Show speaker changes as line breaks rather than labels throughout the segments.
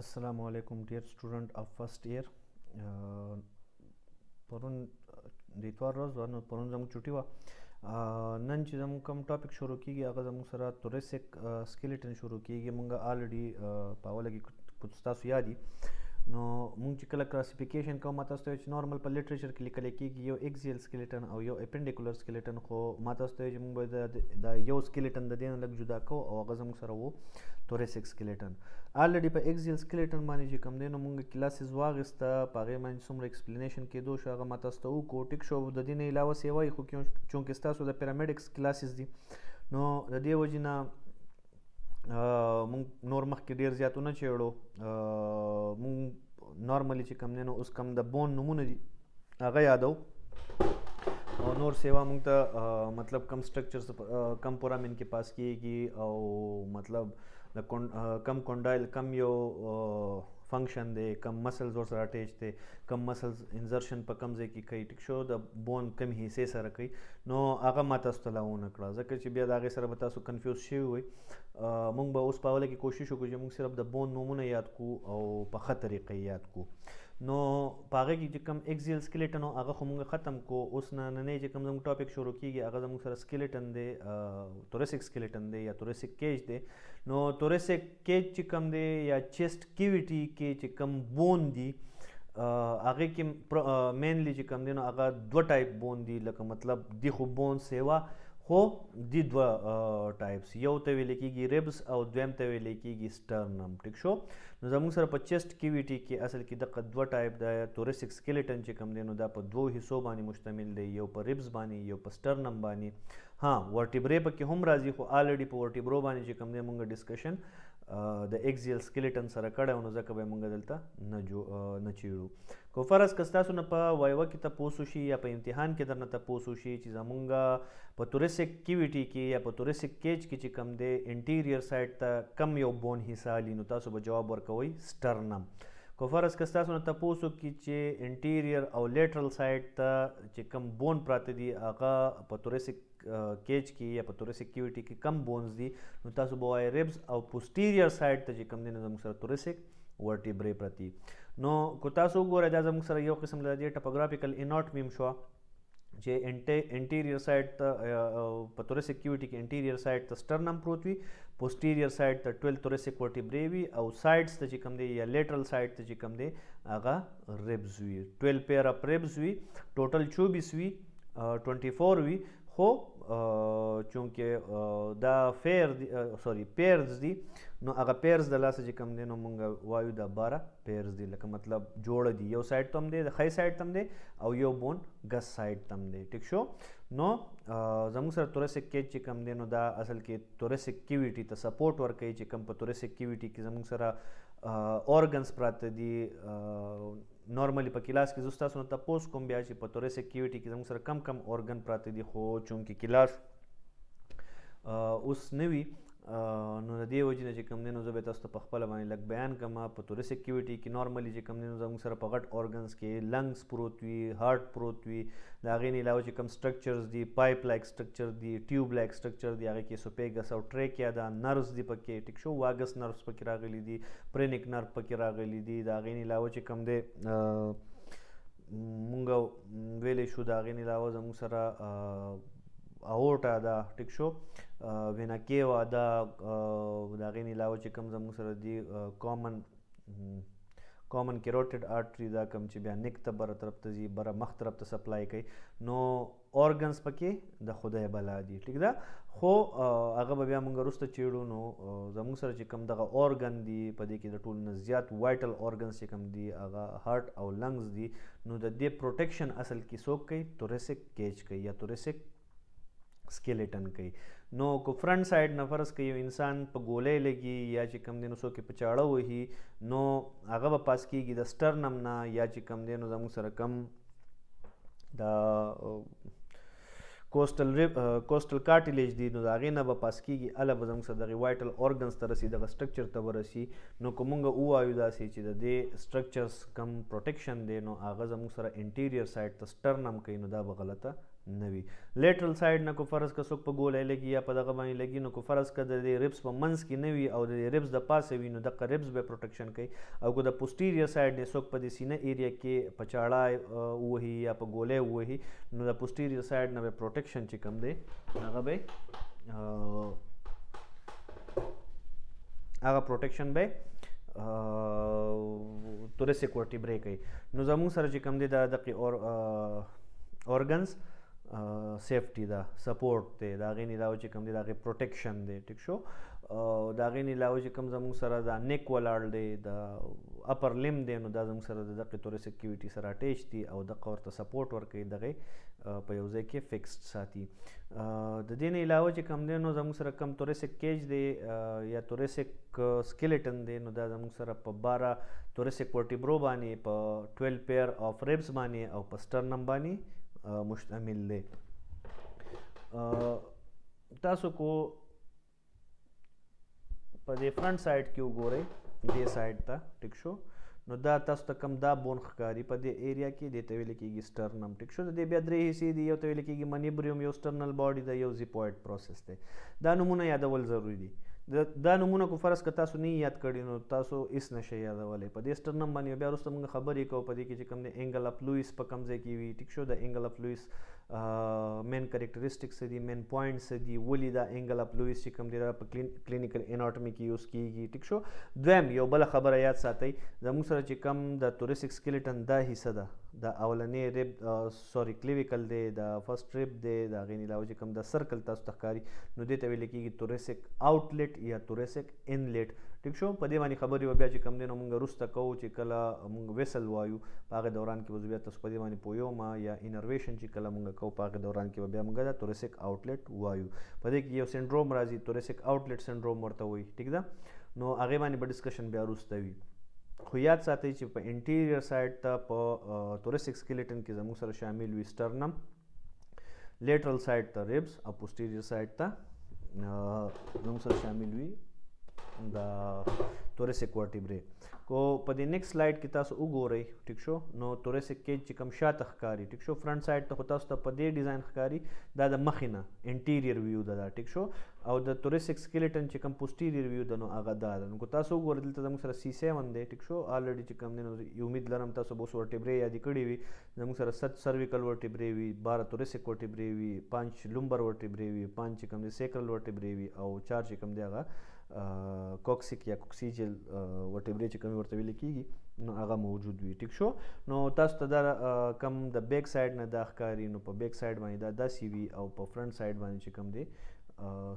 assalamu alaikum dear student of first year پرون د اتوار ورځ وه نو پرون زموږ چوټي وه نن چې زموږ کوم ټاپک شروع کیږي هغه زموږ سره توریسک سکلیټن شروع کیږي مونږ آلریډي په اوله کې تاسو یادي نو موږ چې کله کلاسیفیکیشن کوم تاسو ته چې نورمال په لټریچر کې لیکل کېږي یو ایکزیل سکلیټن او یو اپینډیکولر سکلیټن خو ما تاسو ته چې موږ د یو سکلیټن د دین لګ جدا کو او هغه زموږ سره وو توریسک سکلیټن الریډي په ایکزیل سکلیټن باندې چې کوم دین موږ کلاسز واغسته په هغه باندې څومره ایکسپلینیشن کېدو شو هغه ما تاسو ته وو کوټیک شو د دین علاوه سیوای خو چونکه تاسو د پیرامډکس کلاسز دي نو د دې وجنه مونږ نور مخکې ډیر زیاتونه چېړو مونږ نارملی چې کم نه نو اوس کم د بون نمونه دي هغه یادو او نور سیوا مونږ ته مطلب کم سټرکچر کم پورامن کې پاس کیږي او مطلب کم کونډایل کم یو function دی کم مسلز ور سره اٹیچ دی کم مسلز انزرشن په کم ځای کې کوي ټیک شو د بون کم حصے سره کوي نو هغه ماته ستلاونه کړه ځکه چې بیا دا غي سره به تاسو کنفیوز شي وي مونږ به اوس په اوله کې کوشش وکړو چې مونږ صرف د بون نومونه یاد کو او په خطرې یاد کو نو پاغه کې چې کوم ایکزیل سکلیټن او هغه موږ ختم کو اوس نه نه چې کوم زموږ ټاپک شروع کیږي هغه زموږ سره سکلیټن دی تورسیک سکلیټن دی یا تورسیک کیج دی نو تورسیک کیج چې کوم دی یا چیسټ کیویټي کې چې کوم بون دی هغه کې مینلی چې کوم دی نو هغه دوه ټایپ بون دی لکه مطلب دی خو بون سیوا خو دی دوه ټایپس یو ته ویل کېږي ریبس او دویم ته ویل کېږي سټرنم ټیک شو نو زموږ سره په چیسټ کیویټي کې اصل کې دغه دوه ټایپ د توریسک سکلیټن چې کوم دی نو دا په دوو حصو باندې مشتمل دی یو په ریبز باندې یو په سټرنم باندې ها ورټیبرې پکې هم راځي خو الریډي په ورټیبرو باندې چې کوم دی مونږ ډسکشن د ایکزیل سکلیټن سره کړه نو ځکه به مونږ دلته نه جو نه چیړو کو فرض کستاسو نه په وایو کې ته پوسو شي یا په امتحان کې درنه ته پوسو شي چې زمونږ په توریسک کیویټي کې یا په توریسک کیج کې چې کم دی انټیریئر سایډ ته کم یو بون حصہ لینو تاسو به جواب ورکوي سټرنم کو فرض کستاسو نه ته پوسو کې چې انټیریئر او لیټرل سایډ ته چې کم بون پراته دی هغه په توریسک کیج کې یا په توریسک کیویټي کې کم بونز دي نو تاسو به وایي ریبز او پوسټیریور سایډ ته چې کم دي نو زموږ سره توریسک ورټیبرې پرتی نو کو تاسو وګورئ دا زموږ سره یو قسم لري ټاپوګرافیکل اناټمیم شو چې انټیریئر سایډ ته په توریسک کیویټي کې انټیریئر سایډ ته سټرنم پروت وي پوسټیریئر سایډ ته 12 توریسک ورټیبرې وي او سایډز ته چې کم دي یا لیټرل سایډ ته چې کم دي هغه ریبز وي 12 پیر اپ ریبز وي ټوټل 24 وي 24 وي خو چونکه دا فیر سوري پیرز دي نو هغه پیرز د لاسه چې کم دي نو مونږ وایو دا 12 پیرز دي لکه مطلب جوړ دي یو سایډ تم دي د خی سایډ تم دي او یو بون ګس سایډ تم دي ټیک شو نو زموږ سره تورسک کې چې کم دي نو دا اصل کې تورسک کیویټي ته سپورټ ورکوي چې کم په تورسک کیویټي کې زموږ سره اورګنز پراته دي نارملی په کلاس کې زستا سونه تاسو کوم بیا چې په تورې سکیورټي کې زموږ سره کم کم اورګن پراته دي خو چونکی کلاس اوس نوی نو د دې وجې نه چې کم دی نو زه به تاسو ته په خپله باندې لږ بیان کړم په تورس اکټیویټي کې نارملی چې کم دی نو زموږ سره په غټ اورګنز کې لنګس پروت وي هارټ پروت وي د هغې نه علاوه چې کم سټرکچرز دي پایپ لایک سټرکچر دي ټیوب لایک سټرکچر دي هغې کې سوپیګس او ټریکیا دا نروس دي پکې ټیک شو واګس نروس پکې راغلي دي پرینیک نرو پکې راغلي دي د هغې نه علاوه چې کم دی مونږ ویلې شو د هغې نه علاوه زموږ سره اورټا دا ټیک شو ویناکې و دا د غین علاوه چې کوم زموږ سره دی کامن کامن کیروټډ آرټری دا کم چې بیا نیک ته بر طرف ته ځي بر مخ طرف ته سپلای کوي نو اورګنز پکې د خدای بلا دي ټیک ده خو هغه بیا موږ رسته چیړو نو زموږ سره چې کم دغه اورګن دی په دې کې د ټول نه زیات وایټل اورګنز چې کم دی هغه هارت او لنګز دی نو د دې پروټیکشن اصل کې څوک کوي تورسک کیج کوي یا تورسک سکیلټن کوي نو کو فرنٹ سایډ نه فرض کوي انسان په ګولې لګي یا چې کم دینو سو کې پچاړه وهي نو هغه به پاس کیږي د سټرنم نه یا چې کم دینو زموږ سره کم د کوسټل کوسټل کارټیلیج دی نو داغه نه به پاس کیږي اله به زموږ سره دغه وایټل اورګنز ته رسید دغه سټرکچر ته ورسی نو کومنګ او آیو داسې چې د دې سټرکچرز کم پروټیکشن دی نو هغه زموږ سره انټیریئر سایډ ته سټرنم کوي نو دا به غلطه نه وي لیټرل سایډ نه کو فرض که څوک په ګولې لګي یا په دغه باندې لګي نو کو فرض که د دې ریبس په منځ کې نه وي او د دې ریبس د پاسه وي نو دغه ریبس به پروټیکشن کوي او کو د پوسټیریر سایډ نه څوک په دې سینه ایریا کې پچاړه وهي یا په ګولې وهي نو د پوسټیریر سایډ نه به پروټیکشن چې کم دی هغه به هغه پروټیکشن به تورې سکیورټي بریک کوي نو زموږ سره چې کم دی د دقي اور اورګنز سیفټی دا سپورټ دی دا غي نه لاوي چې کوم دی دا غي پروټیکشن دی ټیک شو دا غي نه لاوي چې کوم زموږ سره دا نیک ولاړ دی دا اپر لیم دی نو دا زموږ سره د دقه تور سکیورټي سره اٹیچ دی او د قورته سپورټ ورکوي دغه په یو ځای کې فکسډ ساتي د دې نه علاوه چې کوم دی نو زموږ سره کوم تور سک کیج دی یا تور سک سکیلټن دی نو دا زموږ سره په 12 تور سک ورټیبرو باندې په 12 پیر اف ریبز باندې او په سټرنم باندې مشتمل دی تاسو کو په دې فرنٹ سایډ کې وګورئ دې سایډ ته ټیک شو نو دا تاسو ته کم دا بون ښکاری په دې ایریا کې د تویل کېږي سټرنم ټیک شو د بیا درې حصے دی یو تویل کېږي منیبریوم یو سټرنل باډي دا یو زیپوئډ پروسس دی دا نمونه یادول ضروری دی دا نمونه کو فرض که تاسو نه یاد کړی نو تاسو اس نشه یادولې په دې سټرنم باندې بیا وروسته موږ خبرې کوو په دې کې چې کوم د انګل اپ لوئس په کوم ځای کې وي ټیک شو د انګل اپ لوئس مین کریکٹرسٹکس دي مین پوینټس دي ولې دا انګل اپ لوئس چې کوم دی دا په کلینیکل اناټومي کې یوز کیږي ټیک شو دویم یو بل خبره یاد ساتئ زموږ سره چې کوم د توریسک سکلیټن دا حصہ ده د اولنې ریب سوري کلیویکل دی د فرست ریب دی دا غینې علاوه چې کوم د سرکل تاسو تخکاری نو دې ته ویل کېږي توریسک آوټلیټ یا توریسک انلیټ ټیک شو په دې باندې خبرې بیا چې کم دین موږ روسته کوو چې کله موږ وسل وایو په هغه دوران کې به بیا تاسو په دې باندې پویو ما یا انرویشن چې کله موږ کوو په هغه دوران کې بیا موږ دا تورسیک آوټلیټ وایو په دې کې یو سنډروم راځي تورسیک آوټلیټ سنډروم ورته وایي ټیک ده نو هغه باندې به ډسکشن بیا روسته وي خو یاد ساتئ چې په انټیریئر سایډ ته په تورسیک سکلیټن کې زموږ سره شامل وي سټرنم لیټرل سایډ ته ریبز او پوسټیریئر سایډ ته زموږ سره شامل وي د تورسیک ورټیبرې کو په دې نیکس سلاید کې تاسو وګورئ ټیک شو نو تورسیک کېج چې کوم شاته ښکاری ټیک شو فرنٹ سایډ ته تاسو ته په دې ډیزاین ښکاری دا د مخینه انټیریئر ویو دا ټیک شو او د تورسیک سکلیټن چې کوم پوسټیریئر ویو دنو هغه دا نو کو تاسو وګورئ دلته موږ سره سی 7 دی ټیک شو الریډي چې کوم نو امید لرم تاسو بوس ورټیبرې یاد کړی وي موږ سره ست سرویکل ورټیبرې وي 12 تورسیک ورټیبرې وي 5 لومبر ورټیبرې وي 5 کوم دی سیکرل ورټیبرې وي او 4 کوم دی هغه کوکسیک یا کوکسیجل وټ ایور چې کوم ورته ویل کیږي نو هغه موجود وي ټیک شو نو تاسو ته دا کم د بیک ساید نه د ښکاری نو په بیک ساید باندې دا داسې وي او په فرنٹ ساید باندې چې کوم دی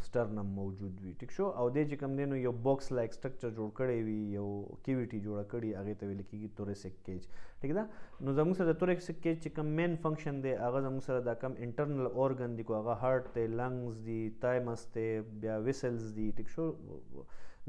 سټرنم موجود وي ټیک شو او د چې کم دینو یو باکس لایک سټرکچر جوړ کړی وي یو کیویټي جوړ کړی هغه ته ویل کیږي توریسک کیج ټیک ده نو زموږ سره د توریسک کیج چې کم مین فنکشن دی هغه زموږ سره دا کم انټرنل اورګن دی کو هغه هارت ته لنګز دی تایمس ته بیا ویسلز دی ټیک شو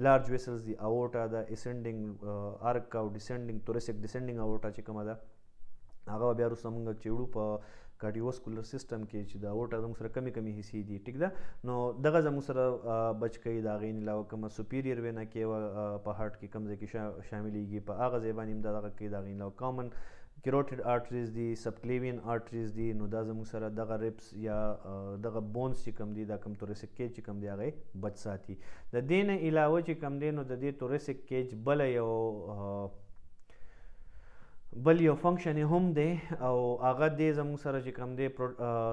لارج ویسلز دی اورټا دا اسینډینګ ارک او ډیسینډینګ توریسک ډیسینډینګ اورټا چې کومه ده هغه بیا رسمنګ چېړو په کارډیوواسکولر سیستم کې چې دا اورټا زموږ سره کمی کمی حصے دي ټیک ده نو دغه زموږ سره بچ کوي دا غین علاوه کوم سپیریئر وینا کې په هارت کې کمزې کې شاملېږي په هغه ځای باندې امداد هغه کې دا غین علاوه کامن کیروټډ آرټریز دي سبکلیوین آرټریز دي نو دا زموږ سره دغه ریپس یا دغه بونز چې کم دي دا کم توریسک کیج چې کم دی هغه بچ ساتي د دین علاوه چې کم دی نو د دې توریسک کیج بل یو بل یو فنکشن هم دی او هغه د زموږ سره چې کوم دی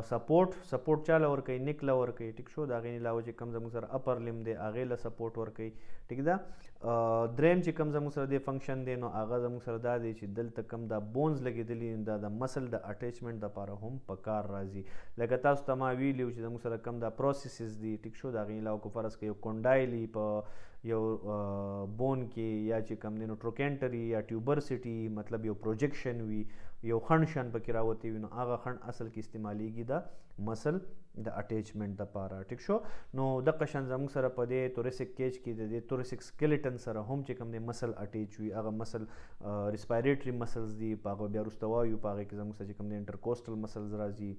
سپورټ سپورټ چاله ورکوي نک له ورکوي ټیک شو د هغې نه علاوه چې کوم زموږ سره اپر لیم دی هغې له سپورټ ورکوي ټیک ده دریم چې کوم زموږ سره دی فنکشن دی نو هغه زموږ سره دا دی چې دلته کوم دا بونز لګېدلي دا د مسل د اټیچمنټ دپاره هم په کار راځي لکه تاسو ته ما ویلي چې زموږ سره کوم دا پروسیسز دي ټیک شو د هغې علاوه کو فرض که یو کونډایلي په یو بون کې یا چې کم نو ټروکینټري یا ټیوبرسټي مطلب یو پروجیکشن وي یو خند شن پکې راوتی وي نو هغه خند اصل کې استعمالیږي دا مسل د اٹیچمنٹ د پاره ټیک شو نو د قشن زموږ سره په دې توریسک کیج کې د دې توریسک سکلیټن سره هم چې کوم د مسل اٹیچ وي هغه مسل ریسپایریټری مسلز دی پاغه بیا رستوا یو پاغه کې زموږ سره چې کوم د انټرکوسټل مسلز راځي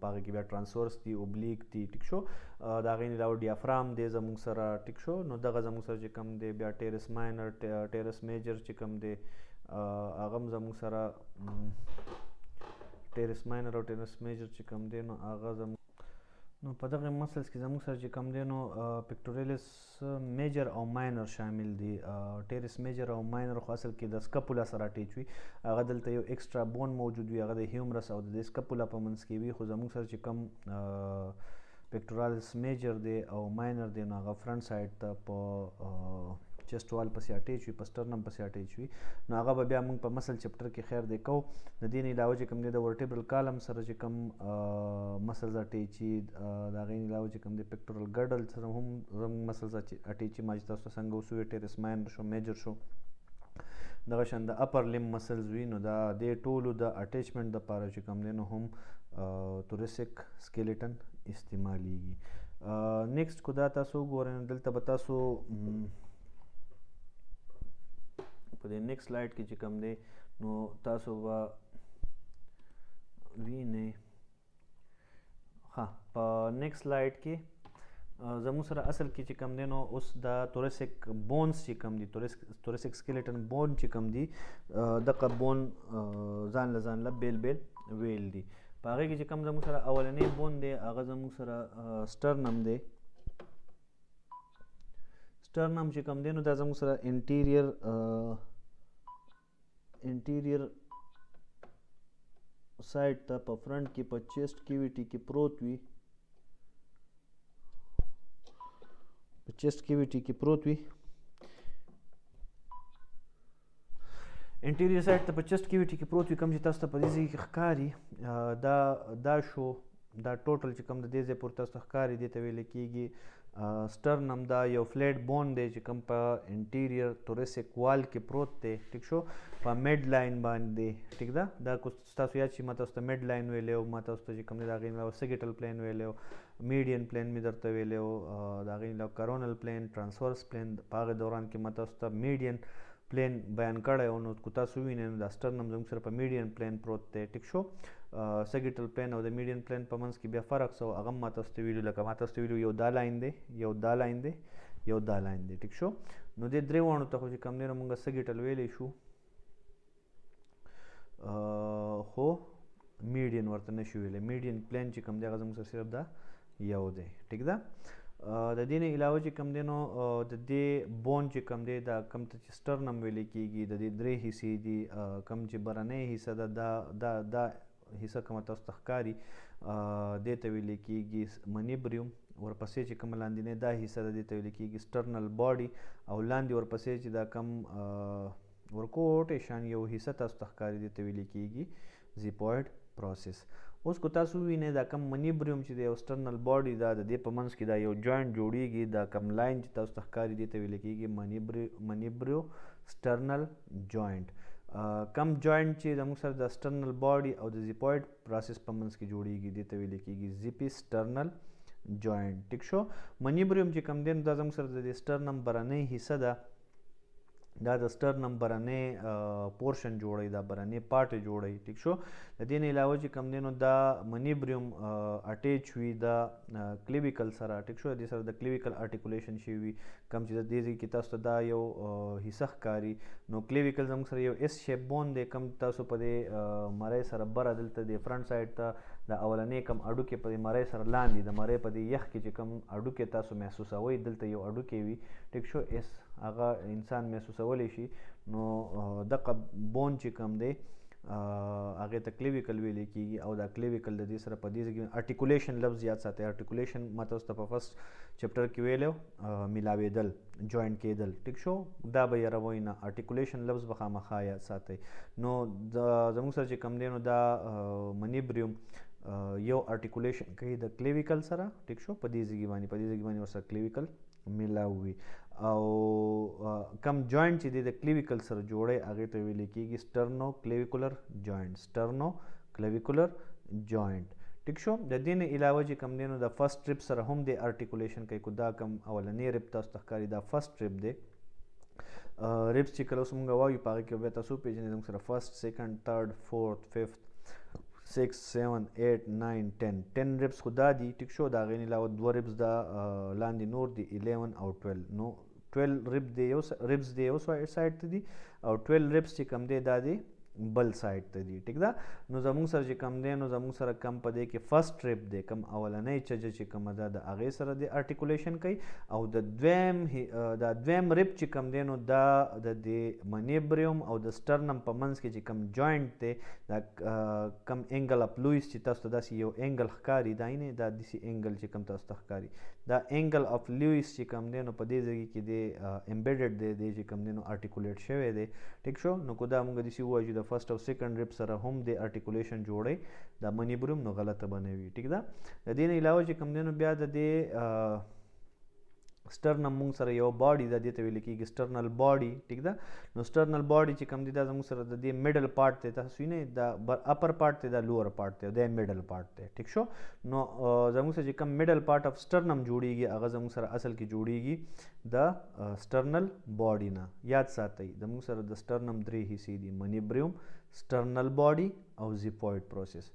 پاره کې بیا ترانسورس دی اوبلیک دی ټیک شو دا غین علاوه ډیافرام دی زموږ سره ټیک شو نو دغه زموږ سره چې کم دی بیا ټیرس ماینر ټیرس میجر چې کم دی هغه زموږ سره ټیرس ماینر او ټیرس میجر چې کم دی نو هغه زموږ نو په دغه مسلز کې زموږ سره چې کوم دی نو پکټوریلس میجر او ماینر شامل دي ټیرس میجر او ماینر خو اصل کې د سکپولا سره اټیچ وي هغه دلته یو اکسترا بون موجود وي هغه د هیومرس او د سکپولا په منځ کې وي خو زموږ سره چې کوم پکټورالیس میجر دی او ماینر دی نو هغه فرنٹ سایډ ته په چیسټ وال پسې اټیچ وي پسترنم پسې اټیچ وي نو هغه به بیا موږ په مسل چپټر کې خیر دی کو د دې نه علاوه چې کوم دی د ورټیبرل کالم سره چې کوم مسلز اټیچي دا غي نه علاوه چې کوم دی پکټورل ګډل سره هم زم مسلز اټیچي ما چې تاسو څنګه وسوي ټیرس ماین شو میجر شو دغه شان د اپر لیم مسلز وي نو دا د ټولو د اټیچمنت د پاره چې کوم دی نو هم توریسک سکیلټن استعمالیږي نیکست کو دا تاسو ګورئ دلته به تاسو په دې نیکسټ سلاید کې چې کوم دی نو تاسو به وینئ ها په نیکسټ سلاید کې زمو سره اصل کې چې کوم دی نو اوس د توریسک بونز چې کوم دی توریسک سکلیټن بون چې کوم دی دغه بون ځان له ځان له بیل بیل ویل دی په هغه کې چې کوم زمو سره اولنې بون دی هغه زمو سره سټرنم دی ټرن هم چې کم دی نو دا زموږ سره انټیریئر انټیریئر سایډ ته په فرنٹ کې په چیسټ کیویټي کې پروت وي په چیسټ کیویټي کې پروت وي انټیریئر سایډ ته په چیسټ کیویټي کې پروت وي کوم چې تاسو ته په دې ځای کې ښکاري دا دا شو دا ټوټل چې کوم د دې ځای پورې تاسو ته ښکاري دې ته ویل کېږي سټرنم دا یو فلیټ بون دی چې کوم په انټیریئر توریسک وال کې پروت دی ټیک شو په میډ لاین باندې ټیک ده دا کو تاسو یاد شي ما تاسو ته میډ لاین ویلې او ما تاسو ته چې کوم دی دا غي نو سګیټل پلین ویلې او میډین پلین می درته ویلې او دا غي نو کرونل پلین ترانسورس پلین په هغه دوران کې ما تاسو ته میډین پلین بیان کړی او نو کو تاسو وینئ دا سټرنم زموږ سره په میډین پلین پروت دی ټیک شو سګیټل پلین او د میډین پلین په منځ کې بیا فرق سو هغه ما تاسو ته ویلو لکه ما تاسو ویلو یو دا لاین دی یو دا لاین دی یو دا لاین دی ټیک شو نو د درې وانو ته خو چې کم دی نو موږ سګیټل ویلې شو خو میډین ورته نشو ویلې میډین پلین چې کم دی هغه زموږ سره صرف دا یو دی ټیک ده د دې نه علاوه چې کم دی نو د دې بون چې کم دی دا کم ته چې سټرنم ویلې کیږي د دې درې حصے دي کم چې برنه حصہ دا دا دا حصہ کوم تاسو تخکاری د ته ویل کېږي منیبریوم ورپسې چې کوم لاندې نه دا حصہ د ته ویل کېږي سټرنل باډي او لاندې ورپسې چې دا کم ورکوټیشن یو حصہ تاسو تخکاری د ته ویل کېږي زیپوید پروسس اوس کو تاسو وینئ دا کم منیبریوم چې د سټرنل باډي دا د دې په منځ کې دا یو جوینټ جوړیږي دا کم لاین چې تاسو تخکاری د ته ویل کېږي منیبریو منیبریو سټرنل جوینټ کم جوائنټ چې زموږ سره د سټرنل باډي او د زیپوید پروسس په منځ کې جوړیږي دې ته ویل کېږي زیپی سټرنل جوائنټ ټیک شو منیبریم چې کم دین د زموږ سره د سټرنم برنۍ حصہ ده دا د سترنم برنې پورشن جوړي دا برنې پارټ جوړي ٹھیک شو د دې نه علاوه چې کم دینو دا منیبریوم اٹیچ وی دا کلیویکل سره ٹھیک شو د سره د کلیویکل ارټیکولیشن شي وی کم چې د دې کې تاسو دا یو حصہ ښکاری نو کلیویکل زم سره یو اس شیپ بون دی کم تاسو په دې مړی سره بر عدالت دی فرنٹ سایډ ته د اولنې کم اډوکې په مړې سره لاندې د مړې په دې یخ کې چې کم اډوکې تاسو محسوسوي دلته یو اډوکې وي ټیک شو اس هغه انسان محسوسولی شي نو دغه بون چې کم دی هغه ته کلیویکل ویل کیږي او دا کلیویکل د دې سره په دې کې ارټیکولیشن لفظ یاد ساتي ارټیکولیشن ماته ست په فرست چپټر کې ویلو ملاویدل جوائنټ کېدل ټیک شو دا به یروي نه ارټیکولیشن لفظ بخامه خا یاد ساتي نو د زموږ سره چې کم دی نو دا منیبریوم یو ارټیکولیشن کوي د کلیویکل سره ټیک شو په دې ځګی باندې په دې ځګی باندې ورسره کلیویکل ملاوي او کم جوائنټ چې دی د کلیویکل سره جوړه هغه ته ویل کېږي سټرنو کلیویکولر جوائنټ سټرنو کلیویکولر جوائنټ ټیک شو د دین علاوه چې کم دینو د فرست ټریپ سره هم د ارټیکولیشن کوي کو دا کم اولنې ریپ تاسو تخکاری دا فرست ټریپ دی ریپس چې کله اوس موږ وایو پاره کې به تاسو پیژنې زموږ سره فرست سیکنډ تھرد فورث ففتھ 6 7 8 9 10 10 ریپس خدا دي ټیک شو دا غین علاوه دوه ریپس دا لاندې نور دي 11 او 12 نو 12 ریپ دی یو ریپس دی یو سایډ ته دي او 12 ریپس چې کم دی دا دي بل سایت ته دي ټیک ده نو زموږ سره چې کم دی نو زموږ سره کم په دې کې فرست ټریپ دی کم اولنۍ چجه چې کومه ده د هغې سره د ارټیکولیشن کوي او د دویم دا دویم ریپ چې کم دی نو دا د دې منیبریوم او د سټرنم په منځ کې چې کم جوینټ دی دا کم انګل اپ لویس چې تاسو ته داسې یو انګل ښکاري دا یې دا داسې انګل چې کم تاسو ته ښکاري دا انګل اف لویس چې کم دی نو په دې ځای کې دی امبیډډ دی دی چې کم دی نو ارټیکولیټ شوی دی ټیک شو نو کو دا موږ داسې ووایو چې د د فرست او سیکنډ ریپ سره هم د ارټیکولیشن جوړی دا منیبرم نو غلطه بنوي ټیک ده د دې نه علاوه چې کوم دینو بیا د دې سټرنم موږ سره یو باډي د دې ته ویل کېږي سټرنل باډي ټیک ده نو سټرنل باډي چې کوم دي دا زموږ سره د دې میډل پارت ته تاسو وینئ دا اپر پارت ته دا لوور پارت ته دا میډل پارت ته ټیک شو نو زموږ سره چې کوم میډل پارت اف سټرنم جوړیږي هغه زموږ سره اصل کې جوړیږي د سټرنل باډي نه یاد ساتئ زموږ سره د سټرنم درې حصے دي منیبریوم سټرنل باډي او زیپوید پروسس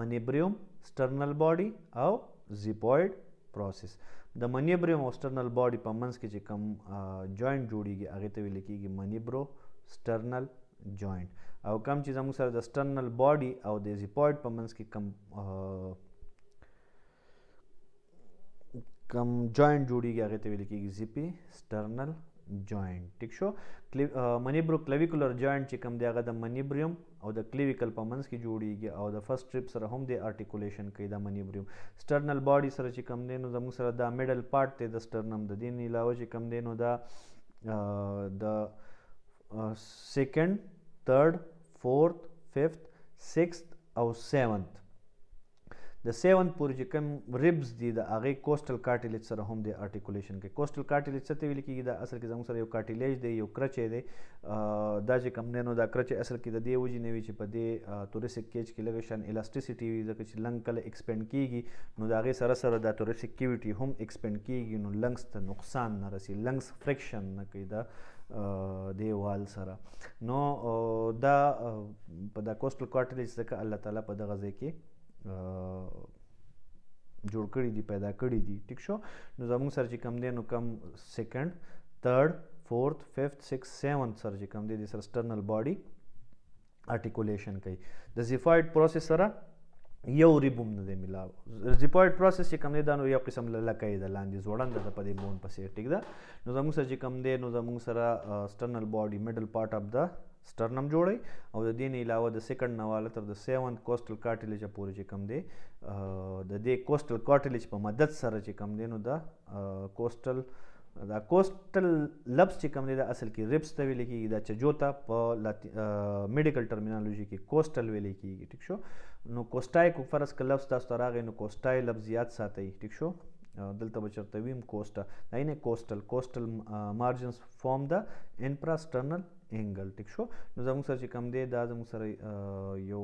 منیبریوم سټرنل باډي او زیپوید پروسس د منیبریم سټرنل باډي په منځ کې چې کوم جوائنټ جوړیږي هغه ته ویل کېږي منیبرو سټرنل جوائنټ او کم چې زموږ سره د سټرنل باډي او د زیپوید په منځ کې کم کم جوائنټ جوړیږي هغه ته ویل کېږي زیپی سټرنل جوینټ ټیک شو منیبرو کلیویکولر جوینټ چې کوم دی هغه د منیبریم او د کلیویکل په منځ کې جوړیږي او د فرست ټریپ سره هم د ارټیکولیشن کوي د منیبریم سټرنل باډي سره چې کوم دی نو زموږ سره د میډل پارت دی د سټرنم د دین علاوه چې کوم دی نو د د سیکنډ تھرډ فورث ففتھ سکست او سیونث د 7 پورې چې کوم ریبز دي د هغه کوسټل کارټیلیج سره هم د ارټیکولیشن کې کوسټل کارټیلیج څه ته ویل کیږي دا اصل کې زموږ سره یو کارټیلیج دی یو کرچ دی دا چې کوم نه نو دا کرچ اصل کې د دې وجې نه وی چې په دې توریسک کیج کې لږ شان الاستیسټی وي ځکه چې لنګ کله ایکسپیند کیږي نو دا هغه سره سره د توریسک کیویټي هم ایکسپیند کیږي نو لنګس ته نقصان نه رسي لنګس فریکشن نه کوي دا دیوال سره نو دا په دا کوسټل کارټلیج څخه الله تعالی په دغه ځای کې جوړ کړی دي پیدا کړی دي ټیک شو نو زموږ سر چې کم دی نو کم سیکنډ تھرد فورث ففتھ سکس سیون سر چې کم دی د سر سټرنل باډي ارټیکولیشن کوي د زیفاید پروسس سره یو ریبوم نه دی ملاو زیپوید پروسس چې کم دی دا نو یو قسم لکه د لاندې زوړند د پدې بون پسې ټیک ده نو زموږ سره چې کم دی نو زموږ سره سټرنل باډي میډل پارت اف د سټرنم جوړي او د دې نه علاوه د سیکنډ نواله تر د 7th کوسټل کارټلیج پورې چې کم دی د دې کوسټل کارټلیج په مدد سره چې کم دی نو دا کوسټل دا کوسټل لبس چې کم دی دا اصل کې ریبس ته ویل کېږي دا چجوتا په میډیکل ټرمینالوژي کې کوسټل ویل کېږي ټیک شو نو کوسټای کو فرض ک لبس تاسو راغی نو کوسټای لبس زیات ساتي ټیک شو دلته به چرته ویم کوسټا دا نه کوسټل کوسټل مارجنز فارم د انفراسترنل انګل ټیک شو نو زموږ سره چې کم دی دا زموږ سره یو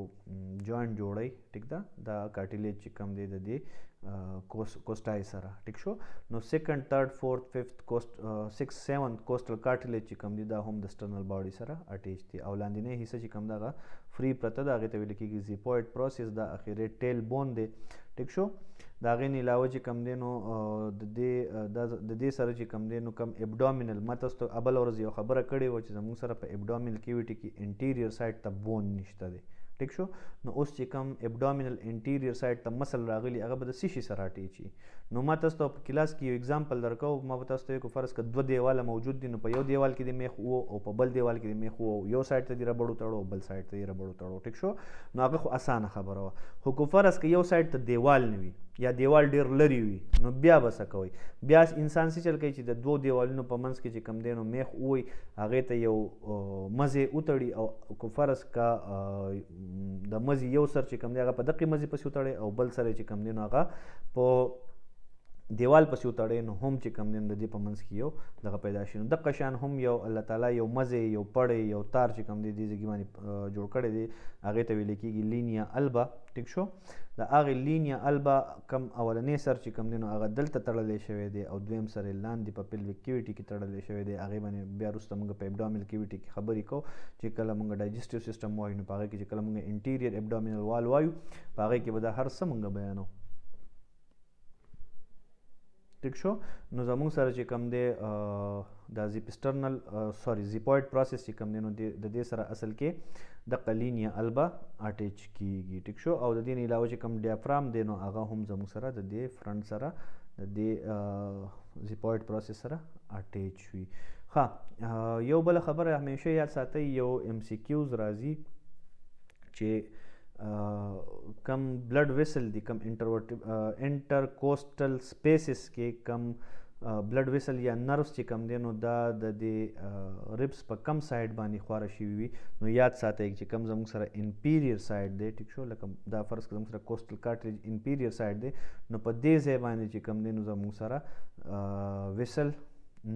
جوائنټ جوړی ټیک ده دا کارټیلیج چې کم دی د دې کوسټای سره ټیک شو نو سیکنډ تھرډ فورث ففتھ کوست 6 7 کوسټل کارټیلیج چې کم دی دا هم د سټرنل باډي سره اٹیچ دی او لاندینه حصہ چې کم دا فری پرته دا غته ویل کیږي زیپوئډ پروسس دا اخیری ټیل بون دی ټیک شو دا غین علاوه چې کم دینو د دې د دې سره چې کم دینو کم ابډومینل متستو ابل ورځ یو خبره کړې و چې زموږ سره په ابډومینل کیویټي کې انټیریور سایډ ته بون نشته دی ټیک شو نو اوس چې کم ابډومینل انټیریور سایډ ته مسل راغلی هغه به د سشي سره اټیچي نو ما تاسو په کلاس کې یو اگزامپل درکو ما تاسو ته یو فرض کړ دوه دیواله موجود دي نو په یو دیوال کې د میخ وو او په بل دیوال کې د میخ وو یو سایډ ته دی ربړو تړو بل سایډ ته دی ربړو تړو ټیک شو نو هغه خو اسانه خبره وه خو کو فرض کړ یو سایډ ته دیوال نوي یا دیوال ډیر لري وي نو بیا بس کوي بیا انسان سې چل کوي چې د دوه دیوالونو په منځ کې چې کم دی نو میخ وای هغه ته یو مزه اوتړي او کو فرض کا د مزه یو سر چې کم دی هغه په دقیق مزه پسې اوتړي او بل سره چې کم دی نو هغه په دیوال پسې وتړې نو هم چې کم دین د دې په منځ کې یو دغه پیدا شي نو دغه شان هم یو الله تعالی یو مزه یو پړې یو تار چې کم دی دې ځګی باندې جوړ کړی دی هغه ته ویل کېږي لینیا البا ټیک شو دا هغه لینیا البا کم اولنې سر چې کم دی نو هغه دلته تړلې شوی دی او دویم سر لاندې په پلویک کیویټي کې تړلې شوی دی هغه باندې بیا وروسته موږ په ابډومینل کیویټي کې خبرې کو چې کله موږ ډایجسټیو سیستم وایو نو په هغه کې چې کله موږ انټیریئر ابډومینل وال وایو په هغه کې به دا هر څه موږ بیانو ټیک شو نو زموږ سره چې کوم دی د زیپ سټرنل سوري زیپوید پروسس چې کوم دی نو د دې سره اصل کې د قلین یا البا اٹیچ کیږي ټیک شو او د دې نه علاوه چې کوم ډیافرام دی نو هغه هم زموږ سره د دې فرنٹ سره د دې زیپوید پروسس سره اٹیچ وي ها یو بل خبره همیشه یاد ساتئ یو ام سی کیوز راځي چې کم بلډ ویسل دي کم انټرورټ انټرکوسټل سپیسز کې کم بلډ ویسل یا نروس چې کم دی نو دا د دې ریبس په کم سایډ باندې خواره شوی وي نو یاد ساتئ چې کم زموږ سره انپیریئر سایډ دی ټیک شو لکه دا فرض کړه زموږ سره کوسټل کارټریج انپیریئر سایډ دی نو په دې ځای باندې چې کم دی نو زموږ سره ویسل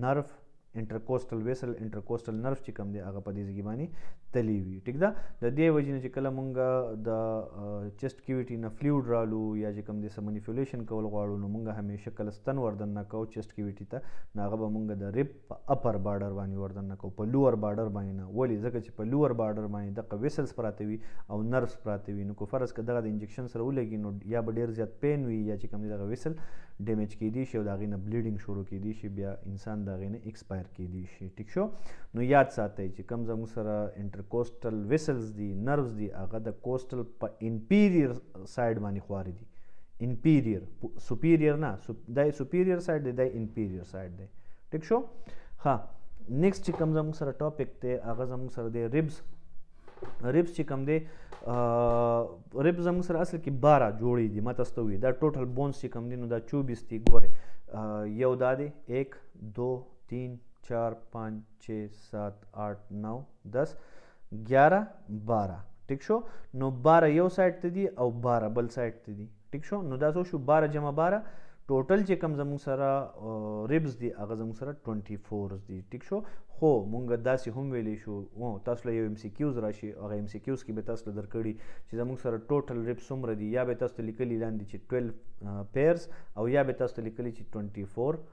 نرف انټرکوسټل ویسل انټرکوسټل نرف چې کم دی هغه په دې ځای باندې تلی وي ټیک ده د دې وجې نه چې کله مونږ د چست کیویټي نه فلوید رالو یا چې کوم د سمنیفولیشن کول غواړو نو مونږ همیشه کله ستن وردن نه کوو چست کیویټي ته ناغه به مونږ د ریب په اپر بارډر باندې وردن نه کوو په لوور بارډر باندې نه ولی ځکه چې په لوور بارډر باندې د ویسلز پراته وي او نرس پراته وي نو کو فرض کړه دغه د انجکشن سره ولګي نو یا به ډیر زیات پین وي یا چې کوم دغه ویسل ډیمیج کیدی شي او دغه نه بلیډینګ شروع کیدی شي بیا انسان دغه نه ایکسپایر کیدی شي ټیک شو نو یاد ساتئ چې کم زمو سره انټر کوسټل ویسلز دي نروز دي هغه د کوسټل په انپیریئر سایډ باندې خواري دي انپیریئر سپیریئر نه دا سپیریئر سایډ دی دا انپیریئر سایډ دی ټیک شو ها نیکسټ چې کوم زموږ سره ټاپک دی هغه زموږ سره دی ریبز ریبز چې کوم دی ریبز زموږ سره اصل کې 12 جوړې دي ماته ستوي دا ټوټل بونز چې کوم دي نو دا 24 دي ګوره یو دا دی 1 2 3 4 5 6 7 8 9 10 11 12 ټیک شو نو 12 یو سایډ ته دی او 12 بل سایډ ته دی ټیک شو نو دا څو شو 12 جمع 12 ټوټل چې کم زموږ سره ریبز دی هغه زموږ سره 24 دی ټیک شو خو مونږ داسې هم ویلی شو او تاسو یو ام سی کیوز راشي هغه ام سی کیوز کې به تاسو درکړي چې زموږ سره ټوټل ریبز څومره دي یا به تاسو لیکلي لاندې چې 12 پیرز او یا به تاسو لیکلي چې 24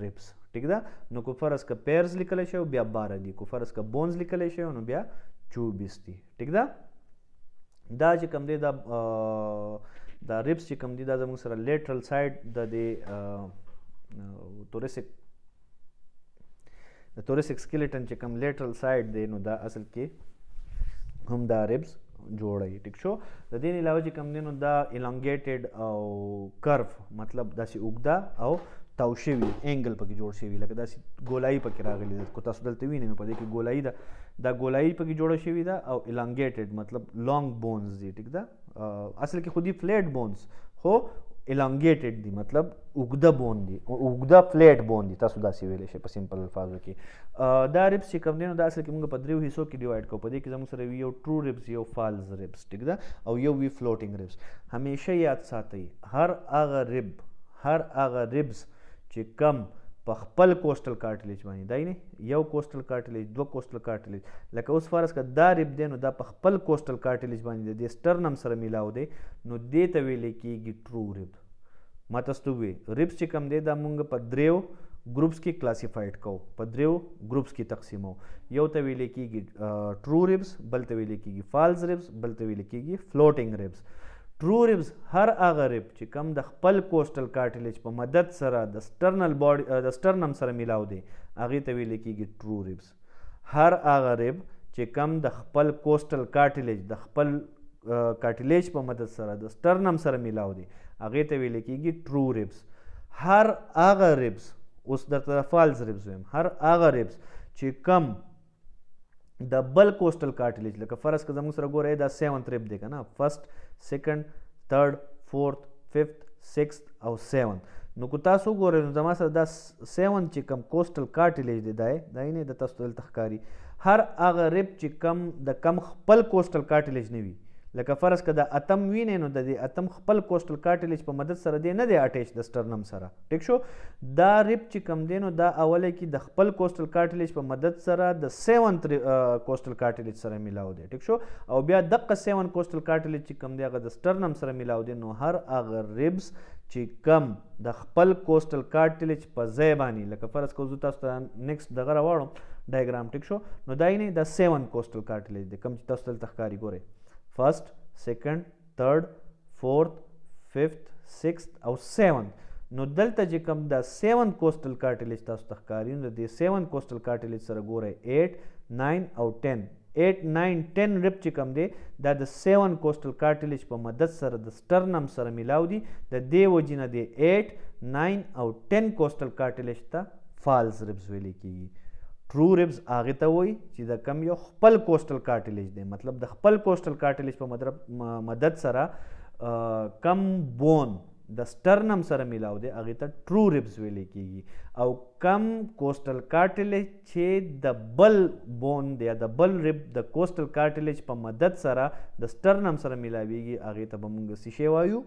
ریپس ٹھیک ده نو کو فرض ک پیرز لیکل شي او بیا 12 دي کو فرض ک بونز لیکل شي نو بیا 24 دي ٹھیک ده دا چې کم دی دا دا ریپس چې کم دی دا زموږ سره لیټرل سایډ د دې توریسک د توریسک سکلیټن چې کم لیټرل سایډ دی نو دا اصل کې هم دا ریبس جوړی ټیک شو د دې علاوه چې کم دی نو دا الانګیټډ او کرف مطلب داسې اوږده او تاو شوی انګل پکې جوړ شوی لکه داسې ګولایي پکې راغلی ده کو تاسو دلته وینئ په دې کې ګولایي ده دا ګولایي پکې جوړه شوی ده او الانګیټډ مطلب لانګ بونز دي ټیک ده اصل کې خودي فلیټ بونز خو elongated دي مطلب اوږده بون دي اوږده فلیټ بون دي تاسو داسې ویلی شئ په سمپل الفاظو کې دا ریبس چې کوم دی نو دا اصل کې موږ په دریو حصو کې ډیوایډ کوو په دې کې زموږ سره یو ټرو ریبس یو فالز ریبس ټیک ده او یو وی فلوټینګ ریبس همیشه یاد ساتئ هر هغه ریب هر هغه ریبس چې کم په خپل کوسټل کارټلیج باندې دای نه یو کوسټل کارټلیج دوه کوسټل کارټلیج لکه اوس فرض کا دا ریب دی نو دا په خپل کوسټل کارټلیج باندې د سټرنم سره میلاو دی نو دې ته ویل کېږي ټرو ریب ما تاسو وی ریبس چې کم دی دا مونږ په دریو ګروپس کې کلاسیفاید کو په دریو ګروپس کې تقسیمو یو ته ویل کېږي ټرو ریبس بل ته ویل کېږي فالس ریبس بل ته ویل کېږي فلوټینګ ریبس ټرو ریبز هر هغه ریب چې کم د خپل کوسټل کارټلیج په مدد سره د سټرنل باډي د سټرنم سره میلاو دی هغه ته ویل کېږي ټرو ریبز هر هغه ریب چې کم د خپل کوسټل کارټلیج د خپل کارټلیج په مدد سره د سټرنم سره میلاو دی هغه ته ویل کېږي ټرو ریبز هر هغه ریبز اوس در طرفالز ریبز ویم هر هغه ریبز چې کم د بل کوسټل کارټلیج لکه فرض که زموږ سره ګوره دا سیون تریپ دی که نه فرست سیکنډ ترډ فورت ففت سکست او سیون نو که تاسو وګورئ نو زما سره دا سیون چې کوم کوسټل کارټلیج دی دی دا یې د تاسو دلته ښکاري هر هغه ریپ چې کم د کم خپل کوسټل کارټلیج نه وي لکه فرض کړه د اتم وینې نو د اتم خپل کوسټل کارټلیج په مدد سره دی نه دی اټیچ د سټرنم سره ټیک شو دا ریپ چې کم دی نو دا اوله کې د خپل کوسټل کارټلیج په مدد سره د 7th کوسټل کارټلیج سره ملاو دی ټیک شو او بیا دغه 7 کوسټل کارټلیج چې کم دی هغه د سټرنم سره ملاو دی نو هر هغه ریبس چې کم د خپل کوسټل کارټلیج په ځای باندې لکه فرض کوو تاسو ته نیکسټ دغه راوړم ډایګرام ټیک شو نو دای نه د 7 کوسټل کارټلیج دی کم چې تاسو تل تخکاری ګورئ first, second, third, fourth, fifth, sixth او seventh نو دلته چې کوم د 7 کوسټل کارټلیج تاسو تخکاری نو د 7 کوسټل کارټلیج سره ګوره 8 9 او 10 8 9 10 ریپ چې کوم دی دا د 7 کوسټل کارټلیج په مدد سره د سټرنم سره ملاو دي د دې وجنه د 8 9 او 10 کوسټل کارټلیج ته فالز ریپس ویل کیږي ټرو ریبز هغه ته وای چې د کم یو خپل کوسټل کارټلیج دی مطلب د خپل کوسټل کارټلیج په مدد سره کم بون د سټرنم سره ملاو دی هغه ته ټرو ریبز ویل کیږي او کم کوسټل کارټلیج چې د بل بون دی د بل ریب د کوسټل کارټلیج په مدد سره د سټرنم سره ملاویږي هغه ته موږ سشي وایو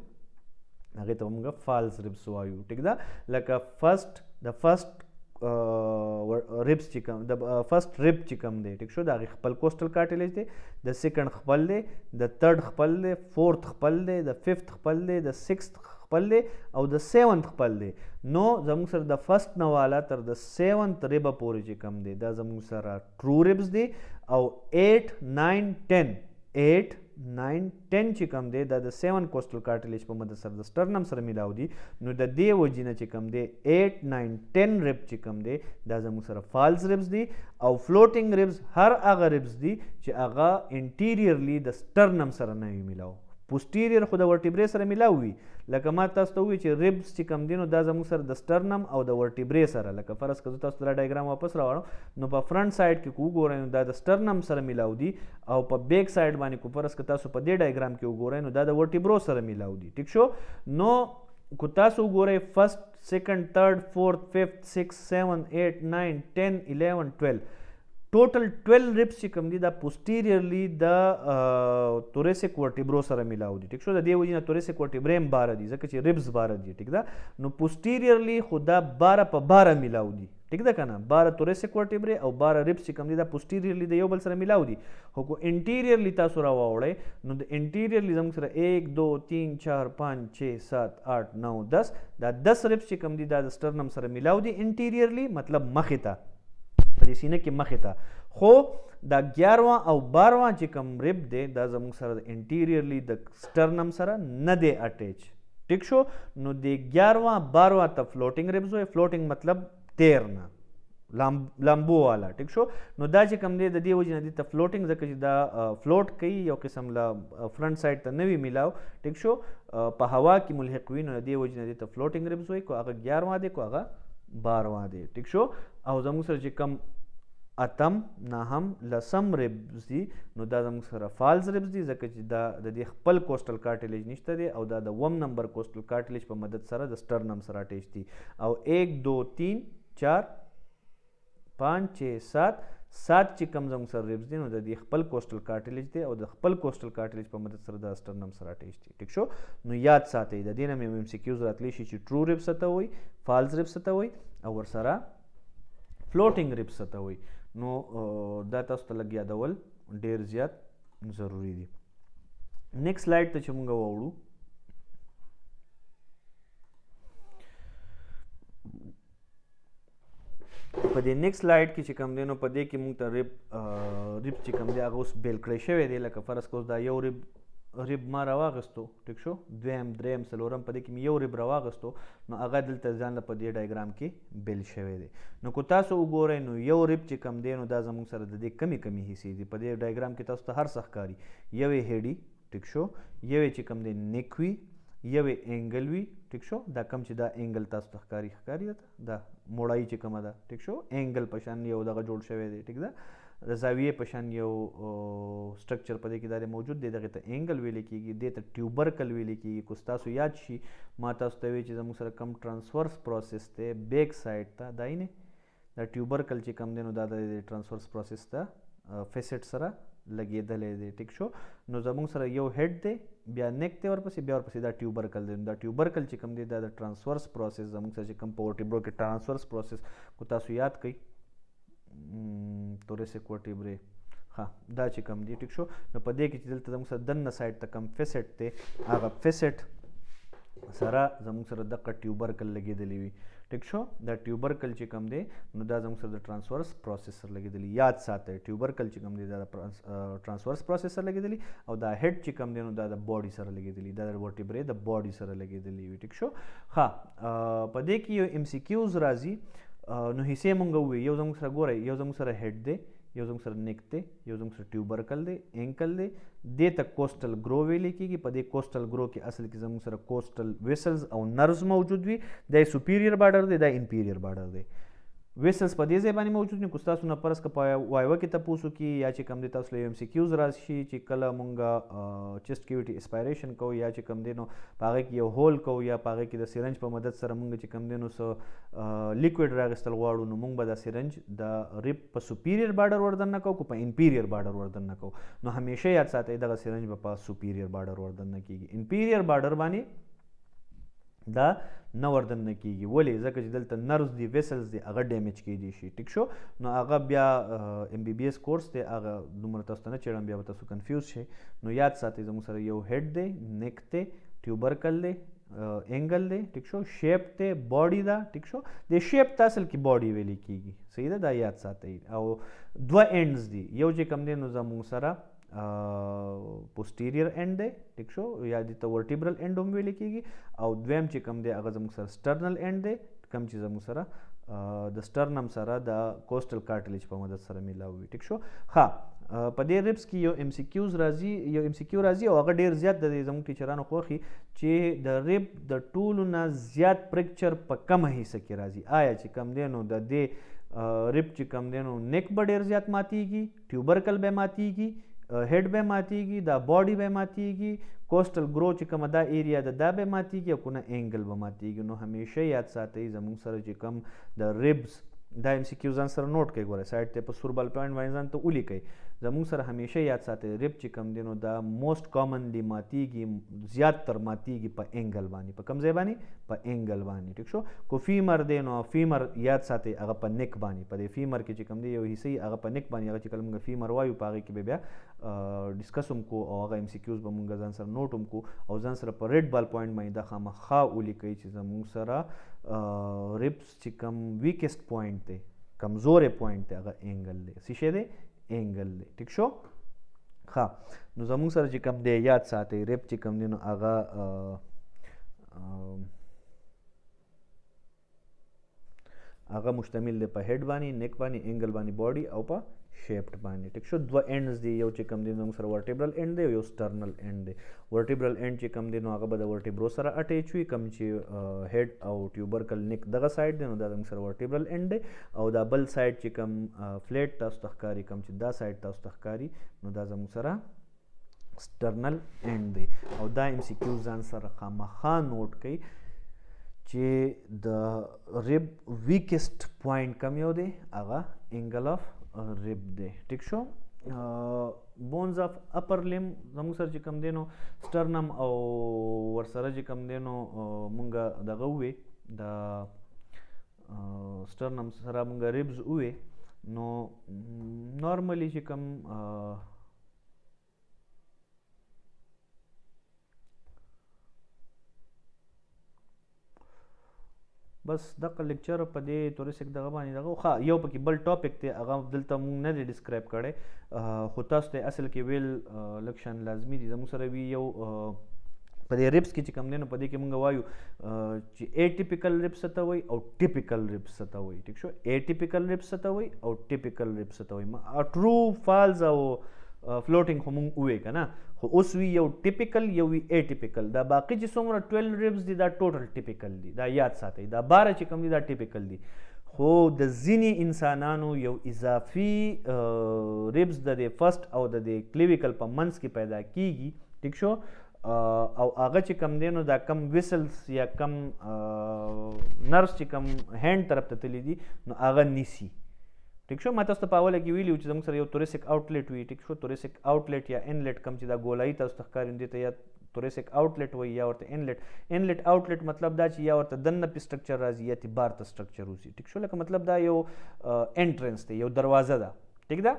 هغه ته موږ فالس ریبز وایو ټیک ده لکه فرست د فرست ریبس چې کوم د فرست ریب چې کوم دی ټیک شو دا خپل کوسټل کارټیلیج دی د سیکنډ خپل دی د تھرډ خپل دی فورث خپل دی د ففتھ خپل دی د سکست خپل دی او د سیونث خپل دی نو زموږ سره د فرست نه والا تر د سیونث ریب پورې چې کوم دی دا زموږ سره ټرو ریبس دی او 8 9 10 8 9 10 چې کم دی دا د 7 کوسټل کارټلیج په مدد سره د سټرنم سره ملاو دي نو د دې وجینه چې کم دی 8 9 10 ریب چې کم دی دا زموږ سره فالس ریبز دي او فلوټینګ ریبز هر هغه ریبز دي چې هغه انټیریرلی د سټرنم سره نه وي ملاو پوسټیریر خو د ورټیبرې سره ملاو وي لکه ما تاسو ته ووی چې ریبس چې کم دي نو دا زموږ سره د سټرنم او د ورټیبرې سره لکه فرض که زه تاسو ته دا ډایګرام واپس راوړم نو په فرنټ سایډ کې که وګورئ نو دا د سټرنم سره ملاو دي او په بیک سایډ باندې که فرض که تاسو په دې ډایګرام کې وګورئ نو دا د ورټیبرو سره ملاو دي ټیک شو نو که تاسو وګورئ فرست سیکنډ ترډ فورث ففتھ سکس سیون ایټ ناین ټین الیون ټویلو ټوټل 12 ریپس چې کوم دي دا پوسټیریرلی د توریسک ورټیبرو سره ملاو دي ټیک شو د دې وجې نه توریسک ورټیبرم بار دي ځکه چې ریبس بار دي ټیک ده نو پوسټیریرلی خدا بار په بار ملاو دي ټیک ده کنه بار توریسک ورټیبرې او بار ریبس چې کوم دي دا پوسټیریرلی د یو بل سره ملاو دي خو کو انټیریرلی تاسو را واوړې نو د انټیریرلی زموږ سره 1 2 3 4 5 6 7 8 9 10 دا 10 ریبس چې کوم دي دا د سټرنم سره ملاو دي انټیریرلی مطلب مخې ته په دې سینه کې مخې ته خو دا 11 او 12 چې کوم ریب دی دا زموږ سره د انټیریرلی د سټرنم سره نه دی اٹیچ ټیک شو نو د 11 12 ته فلوټینګ ریبز وي فلوټینګ مطلب تیر نه لامبو والا ټیک شو نو دا چې کم دی د دې وجې نه دی ته فلوټینګ ځکه چې دا فلوټ کوي یو قسم له فرنټ سایډ ته نوي میلاو ټیک شو په هوا کې ملحق وي نو د دې وجې نه دی ته فلوټینګ ریبز وي کو هغه 11 دی کو هغه 12 دی ټیک شو او زموږ سره چې کم اتم نهم لسم ریبز دي نو دا زموږ سره فالز ریبز دي ځکه چې دا د دې خپل کوسټل کارټلیج نشته دی او دا د وم نمبر کوسټل کارټلیج په مدد سره د سټرنم سره اټیچ دي او 1 2 3 4 5 6 7 سات چې کم زموږ سره ریبز دي نو د دې خپل کوسټل کارټلیج دی او د خپل کوسټل کارټلیج په مدد سره د سټرنم سره اټیچ دي ټیک شو نو یاد ساتئ د دې نه مې ایم سی کیوز راتلی شي چې ټرو ریبز ته وي فالز ریبز ته وي او ورسره فلوټینګ ریپس ته وي نو دا تاسو ته لګیا ډول ډیر زیات ضروری دي نیکسټ سلاید ته چې موږ ووړو په دې نیکسټ سلاید کې چې کوم دی نو په دې کې موږ ته ریپ ریپ چې کوم دی هغه اوس بیل کړی شوی دی لکه فرض کوو دا یو ریپ ریب ما راواغستو ټیک شو دویم دریم سلورم په دې کې یو ریب راواغستو نو هغه دلته ځان له په دې ډایګرام کې بیل شوی دی نو کو تاسو وګورئ نو یو ریب چې کم دی نو دا زموږ سره د دې کمی کمی حصې دی په دې ډایګرام کې تاسو ته هر څه ښکاري یوې هډي ټیک شو یوې چې کم دی نیک وي یوې انګل وي ټیک شو دا کم چې دا انګل تاسو ته ښکاري ښکاري دا موړای چې کم ده ټیک شو انګل په شان یو دغه جوړ شوی دی ټیک ده د زاویې په شان یو سټرکچر په دې کې دار موجود دی دغه ته انګل ویل کېږي د ته ټیوبرکل ویل کېږي کو تاسو یاد شي ما تاسو ته وی چې زموږ سره کم ترانسفورس پروسس ته بیک سایډ ته دای نه د ټیوبرکل چې کم دینو دا د ترانسفورس پروسس ته فیسټ سره لګېدلې دی ټیک شو نو زموږ سره یو هډ دی بیا نیک ته ورپسې بیا ورپسې دا ټیوبرکل دی دا ټیوبرکل چې کم دی دا د ترانسفورس پروسس زموږ سره چې کم پورټیبرو کې ترانسفورس پروسس کو تاسو یاد کړئ تورس کوټیبري ها دا چې کم دی ټیک شو نو په دې کې چې دلته زموږ سره دنه سایت ته کم فیسټ ته هغه فیسټ سره زموږ سره دغه ټیوبرکل لګېدلی وي ټیک شو دا ټیوبرکل چې کم دی نو دا زموږ سره د ټرانسورس پروسیسر لګېدلی یاد ساتئ ټیوبرکل چې کم دی دا د ټرانسورس پروسیسر لګېدلی او دا هډ چې کم دی نو دا د باډي سره لګېدلی دا د ورټیبرې د باډي سره لګېدلی وي ټیک شو ها په دې کې یو ام سی کیوز راځي نو حصے مونږ وې یو زموږ سره ګورئ یو زموږ سره هډ دی یو زموږ سره نیک دی یو زموږ سره ټیوبرکل دی اینکل دی دې ته کوسټل ګرو ویلې کېږي په دې کوسټل ګرو کې اصل کې زموږ سره کوسټل ویسلز او نرز موجود وي دا سپیریئر بارډر دی دا انپیریئر بارډر دی ویسلز په دې ځای باندې موجود نه کوستا سونه پرس ک پای وایو کې تاسو کې یا چې کم دي تاسو له ام سی کیوز راشي چې کله مونږه چیسټ کیوټي اسپایریشن کو یا چې کم دینو پاغه کې یو هول کو یا پاغه کې د سیرنج په مدد سره مونږ چې کم دینو سو لیکوډ راغستل غواړو نو مونږ به د سیرنج د ریپ په سپیریئر بارډر وردن نه کو کو په انپیریئر بارډر وردن نه کو نو همیشه یاد ساتئ دغه سیرنج په سپیریئر بارډر وردن نه کیږي انپیریئر بارډر باندې دا نه وردن نه کیږي ولی ځکه چې دلته نرز دی ویسلز دی هغه ډیمیج کیدی شي ټیک شو نو هغه بیا ام بی بی اس کورس دی هغه دومره تاسو نه چیرم بیا تاسو کنفیوز شئ نو یاد ساتئ زموږ سره یو هډ دی نیک دی ټیوبرکل دی انګل دی ټیک شو شیپ ته باډي دا ټیک شو د شیپ ته اصل کې باډي ویل کیږي صحیح ده دا یاد ساتئ او دوه اینډز دي یو چې کم دی نو زموږ سره پوسټیریور اینډ دی ټیک شو یا د ته ورټیبرل اینډ هم ویل کیږي او دویم چې کوم دی هغه زموږ سره سټرنل اینډ دی کوم چې زموږ سره د سټرنم سره د کوسټل کارټلیج په مدد سره میلاوي ټیک شو ها په دې ریبس کې یو ام سی کیوز راځي یو ام سی کیو راځي او هغه ډیر زیات د زموږ ټیچرانو خوخي چې د ریب د ټولو نه زیات پریکچر په کم حصہ کې راځي آیا چې کم دی نو د دې ریب چې کم دی نو نیک به ډیر زیات ماتیږي ټیوبرکل به ماتیږي هډ به ماتيږي دا باډي به ماتيږي کوستل ګرو چې کومه دا ایریا ده دا به ماتيږي او کنه انګل به ماتيږي نو همیشه یاد ساتئ زموږ سره چې کوم د ریبز دا ایم سی کیو ځان سره نوٹ کوي ګوره سایت ته په سوربل پوینټ باندې ځان ته ولي کوي زموږ سره همیشه یاد ساتي ریپ چې کم دینو دا موست کامنلی ماتیږي زیات تر ماتیږي په انګل باندې په کم ځای باندې په انګل باندې ټیک شو کو فیمر دینو فیمر یاد ساتي هغه په نک باندې په دې فیمر کې چې کم دی یو حصے هغه په نک باندې هغه چې کلمږه فیمر وایو په هغه کې بیا ډیسکس هم کو او هغه ام سی کیوز به مونږ ځان سره نوٹ هم کو او ځان سره په ریډ بال پوینټ باندې دا خامخا ولیکي چې زموږ سره ریپس چې کم ویکست پوینټ دی کمزورې پوینټ دی هغه انګل دی څه شی دی انګل دی ٹھیک شو ها نو زموږ سره چې کم دی یاد ساتي ریپ چې کم دی نو هغه هغه مشتمل دی په هډ باندې نیک باندې انګل باندې باډي او په shaped باندې ټیک شو دوه اینډز دی یو چې کوم دی نو سره ورټیبرل اینډ دی یو سټرنل اینډ دی ورټیبرل اینډ چې کوم دی نو هغه به د ورټیبرو سره اٹیچ وي کوم چې هډ او ټیوبرکل نک دغه سایډ دی نو دا موږ سره ورټیبرل اینډ دی او دا بل سایډ چې کوم فلیټ تاسو تخکاری کوم چې دا سایډ تاسو تخکاری نو دا زموږ سره سټرنل اینډ دی او دا ام سی کیو ځان سره خامخا نوٹ کړئ چې د ریب ویکست پوینټ کم یو دی هغه انګل اف rib دی ټیک شو بونز اف اپر لیم زموږ سره چې کم دینو سټرنم او ور سره چې کم دینو مونږه دغه وې د سټرنم سره مونږه ریبز وې نو نورمالی چې کم بس دغه لیکچر په دې تورسک دغه باندې دغه خو یو پکې بل ټاپک ته هغه دلته مونږ نه دی ډیسکرایب کړي خو تاسو ته اصل کې ویل لکشن لازمی دي زموږ سره وی یو په دې ریپس کې چې کوم نه په دې کې مونږ وایو چې ا ټیپیکل ریپس ته وای او ټیپیکل ریپس ته وای ٹھیک شو ا ټیپیکل ریپس ته وای او ټیپیکل ریپس ته وای ما ټرو فالز او فلوټینګ هم وې کنه خو اوس وی یو ټیپیکل یو وی اټیپیکل دا باقی چې څومره 12 ریبز دي دا ټوټل ټیپیکل دي دا یاد ساتئ دا 12 چې کوم دي دا ټیپیکل دي خو د ځینی انسانانو یو اضافي ریبز د فرست او د کلیویکل په منځ کې پیدا کیږي ٹھیک شو او هغه چې کم دی نو دا کم ویسلز یا کم نرس چې کم هینډ طرف ته تللی دي نو هغه نیسی ټیک شو ماته تاسو په اوله کې ویلیو چې زموږ سره یو توریسټک آوټلیټ وي ټیک شو توریسټک آوټلیټ یا انلیټ کم چې دا ګولایي تاسو تخکارین دي ته یا توریسټک آوټلیټ وي یا ورته انلیټ انلیټ آوټلیټ مطلب دا چې یا ورته دنه په سټرکچر راځي یا تی بار ته سټرکچر وسی ټیک شو لکه مطلب دا یو انټرنس دی یو دروازه ده ټیک ده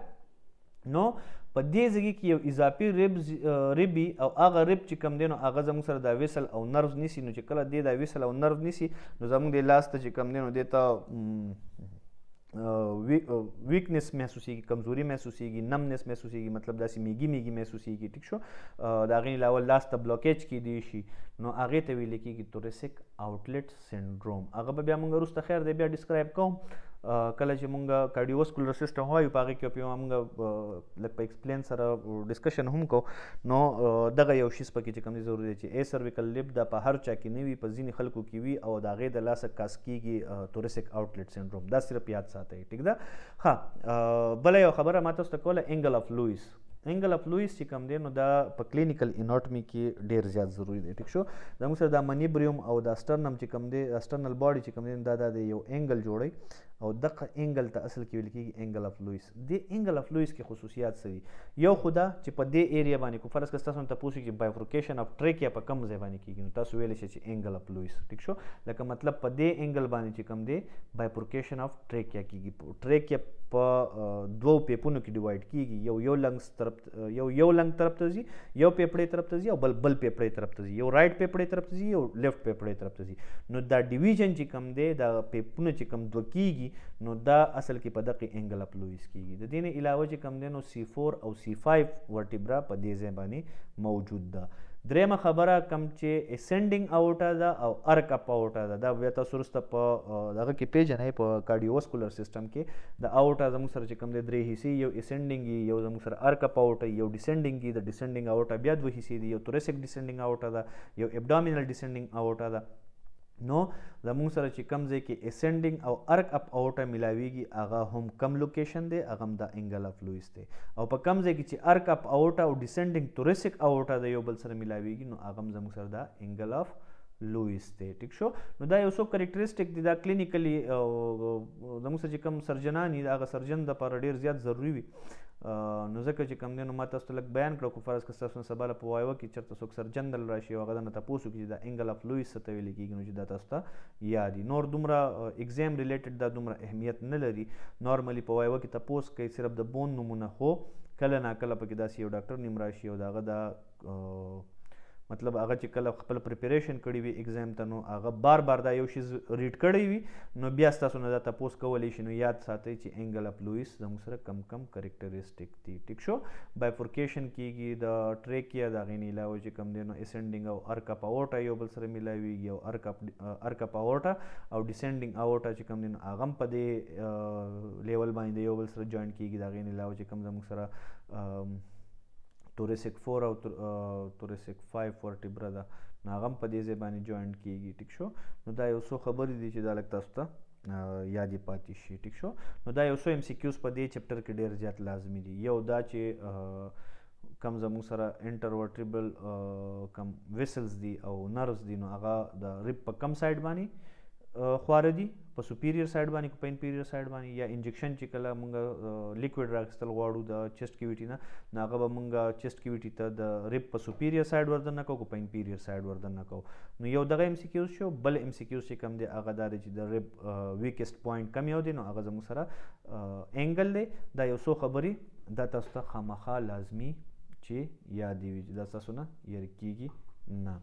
نو په دې ځای کې یو اضافي ریب ریبي او هغه ریب چې کم دی نو هغه زموږ سره د ویسل او نرو نیسی نو چې کله دی د ویسل او نرو نیسی نو زموږ د لاس ته چې کم دی نو دی ته ویکنیس محسوسيږي کمزوري محسوسيږي نمنس محسوسيږي مطلب داسې میګي میګي محسوسيږي ټیک شو دا غي علاوه لاس ته بلوکیج کې دی شي نو هغه ته ویل کېږي تورسیک آوټلیټ سنډروم هغه به بیا موږ وروسته خیر دی بیا ډیسکرایب کوم کله چې مونږه کارډیوواسکولر سیستم وایو په هغه کې په مونږه لکه په ایکسپلین سره ډسکشن هم کو نو دغه یو شیس پکې چې کوم ضروري دی چې ای سرویکل لیپ د په هر چا کې نوي په ځینی خلکو کې وي او دا غې د لاسه کاس کیږي تورسیک آوټلیټ سنډروم دا صرف یاد ساتي ټیک ده ها بل یو خبره ماته ستاسو کوله انګل اف لوئس انګل اف لوئس چې کوم دی نو دا په کلینیکل اناټمی کې ډیر زیات ضروری دی ٹھیک شو دا موږ سره دا منیبریوم او دا سټرنم چې کوم دی سټرنل باډي چې کوم دی دا د یو انګل جوړي او دغه انګل ته اصل کې ویل کېږي انګل اف لوئس د انګل اف لوئس کې خصوصیات څه دي یو خدا چې په دې ایریا باندې کو فرض کړه تاسو ته پوښتنه کې بایفورکیشن اف ټریک یا په کم ځای باندې کېږي نو تاسو ویل شئ چې انګل اف لوئس ٹھیک شو لکه مطلب په دې انګل باندې چې کم دی بایفورکیشن اف ټریک یا کېږي ټریک یا په دوو پیپونو کې ډیوایډ کیږي یو یو لنګ طرف یو یو لنګ طرف ته ځي یو پیپړې طرف ته ځي او بل بل پیپړې طرف ته ځي یو رائټ پیپړې طرف ته ځي یو لیفټ پیپړې طرف ته ځي نو دا ډیویژن چې کم دی دا پیپونو چې کم دوه کیږي کیږي نو دا اصل کې په دغه انګل اپ لویس کیږي د دین علاوه چې کم دینو C4 او C5 ورټیبرا په دې ځای باندې موجود ده درېمه خبره کم چې اسینډینګ اوټا دا او ارک اپ اوټا دا دا بیا تاسو رسته په دغه کې پیژنې په کارډیوواسکولر سیستم کې د اوټا زموږ سره چې کم دی درې حصے یو اسینډینګ یو زموږ سره ارک اپ اوټا یو ډیسینډینګ دی د ډیسینډینګ اوټا بیا دوه حصے دی یو تورسیک ډیسینډینګ اوټا دا یو ابډامینل ډیسینډینګ اوټا دا نو زموږ سره چې کم ځای کې اسینډینګ او ارک اپ اوټه ملاویږي هغه هم کم لوکیشن دی هغه هم د انګل اف لویس دی او په کم ځای کې چې ارک اپ اوټه او ډیسینډینګ توریسک اوټه د یو بل سره ملاویږي نو هغه هم زموږ سره د انګل اف لویس دی ټیک شو نو دا یو څو کریکټریسټک دي دا کلینیکلی زموږ سره چې کم سرجنان دي هغه سرجن د پر ډیر زیات ضروری وي نو ځکه چې کم دی نو ما تاسو ته لږ بیان کړو کو فرض که ستاسو سبا له په وایو کې چېرته څوک سرجن دل راشي او هغه درنه تاسو کې دا انګل اف لویس ته ویل کېږي نو چې دا تاسو ته یادي نور دومره اگزام ریلیټډ دا دومره اهمیت نه لري نارملی په وایو کې تاسو کې صرف د بون نمونه هو کله ناکله پکې داسې یو ډاکټر نیم راشي او داغه د مطلب هغه چې کله خپل پریپریشن کړی وي اگزام ته نو هغه بار بار دا یو شی ریډ کړی وي نو بیا تاسو نه دا تاسو کولی شئ نو یاد ساتئ چې انګل اپ لوئس زموږ سره کم کم کریکټریسټک دي ټیک شو بایفورکیشن کیږي د ټریکیا د غینې علاوه چې کم دی نو اسینډینګ او ارکا پاورټا یو بل سره ملاویږي او ارکا ارکا پاورټا او ډیسینډینګ اوټا چې کم دی نو هغه په دې لیول باندې یو بل سره جوائن کیږي د غینې علاوه چې کم زموږ سره توریسک 4 او توریسک 5 ورټیبرا دا ناغم په دې ځای باندې جوائنټ کیږي ټیک شو نو دا یو څو خبرې دي چې دا لکه تاسو ته یادې پاتې شي ټیک شو نو دا یو څو ایم سی کیوز په دې چپټر کې ډېر زیات لازمي دي یو دا چې کم زموږ سره انټرورټیبل کم ویسلز دي او نروز دي نو هغه د ریپ په کم سایډ باندې خواره دي په سپیریئر سایډ باندې که په انپیریئر سایډ باندې یا انجکشن چې کله مونږ لیکوډ راخستل غواړو د چیسټ کیویټي نه ناغه به مونږ چیسټ کیویټي ته د ریب په سپیریئر سایډ وردن نه کوو که په انپیریئر سایډ وردن نه کوو نو یو دغه ام سی کیوز شو بل ام سی کیوز چې کم دی هغه دا دی چې د ریب ویکست پوینټ کم یو دی نو هغه زموږ سره انګل دی دا یو څو خبرې دا تاسو ته خامخا لازمي چې یادې وي دا تاسو نه یری کیږي نه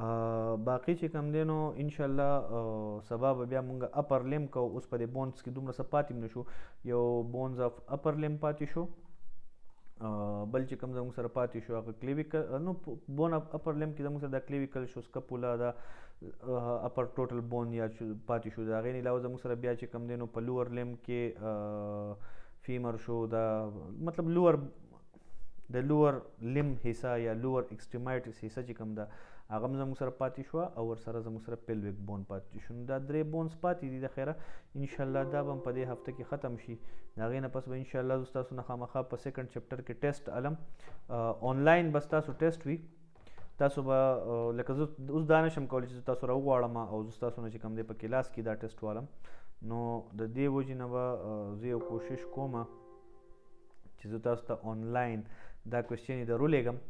باقی چې کم دی نو ان شاء الله سبا به بیا مونږ اپر لیم کو اوس په دې بونز کې دومره څه پاتې نشو یو بونز اف اپر لیم پاتې شو بل چې کم زموږ سره پاتې شو هغه کلیویکل نو بون اپر لیم کې زموږ سره د کلیویکل شو سکپولا دا اپر ټوټل بون یا پاتې شو دا غیر علاوه زموږ سره بیا چې کم دی نو په لوور لیم کې فیمر شو دا مطلب لوور د لوور لیم حصہ یا لوور ایکسټریمایټس حصہ چې کم ده هغه زموږ سره پاتې شو او ور سره زموږ سره پیلویک بون پاتې شو دا درې بونز پاتې دي د خیره ان شاء الله دا به په دې هفته کې ختم شي دا غي نه پس به ان شاء الله تاسو نه خامخا په سیکنډ چپټر کې ټیسټ علم آنلاین بس تاسو ټیسټ وی تاسو به لکه زه اوس دا نشم کولی چې تاسو راوغواړم او زه تاسو نه چې کوم دی په کلاس کې دا ټیسټ والم نو د دې وجې نه به زه یو کوشش کوم چې زه تاسو ته آنلاین دا کوېشن یې درولېږم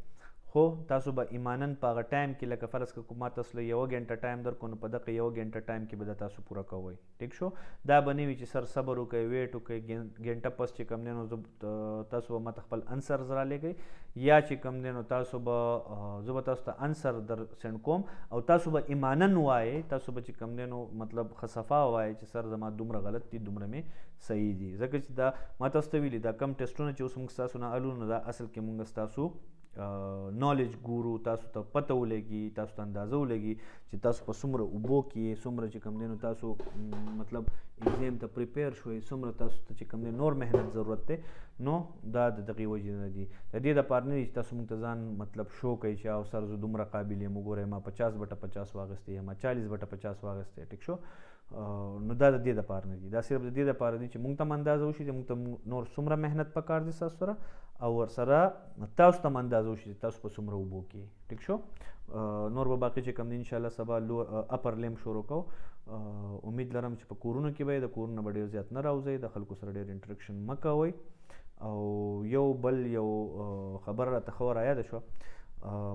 خو تاسو به ایمانن په هغه ټایم کې لکه فرض کړه کومه تاسو یو غنټه ټایم درکو نو په دغه یو غنټه ټایم کې به تاسو پوره کوئ ټیک شو دا بنوي چې سر صبر وکړئ ویټ وکړئ غنټه پس چې کم نه نو تاسو به مت خپل انسر زرا لګئ یا چې کم نه نو تاسو به زه به تاسو ته انسر در سند کوم او تاسو به ایمانن وای تاسو به چې کم نه نو مطلب خصفا وای چې سر زما دومره غلط دي دومره می صحیح دي ځکه چې دا ما تاسو ته ویلي دا کم ټیسټونه چې اوس موږ تاسو نه الو نو دا اصل کې موږ تاسو نالج ګورو تاسو ته پته ولګي تاسو ته اندازه ولګي چې تاسو په څومره اوبو کې څومره چې کم دینو تاسو مطلب ایگزام ته پریپیر شوي څومره تاسو ته چې کم دین نور مهنت ضرورت ته نو دا د دغه وجې نه دي د دې لپاره نه چې تاسو موږ ته ځان مطلب شو کوي چې او سر زو دومره قابلیت مو ګوره ما 50 بټه 50 واغستې ما 40 بټه 50 واغستې ټیک شو نو دا د دې لپاره نه دي دا صرف د دې لپاره دي چې موږ ته اندازه وشي چې موږ ته نور څومره مهنت پکار دي تاسو سره او ورسره تاسو ته اندازو شي تاسو په څومره وبو کې ټیک شو نور به باقی چې کم دی ان شاء الله سبا لو اپر لیم شروع کو امید لرم چې په کورونو کې به د کورونو ډیر زیات نه راوځي د خلکو سره ډیر انټریکشن مکوئ او یو بل یو خبر را تخور آیا ده شو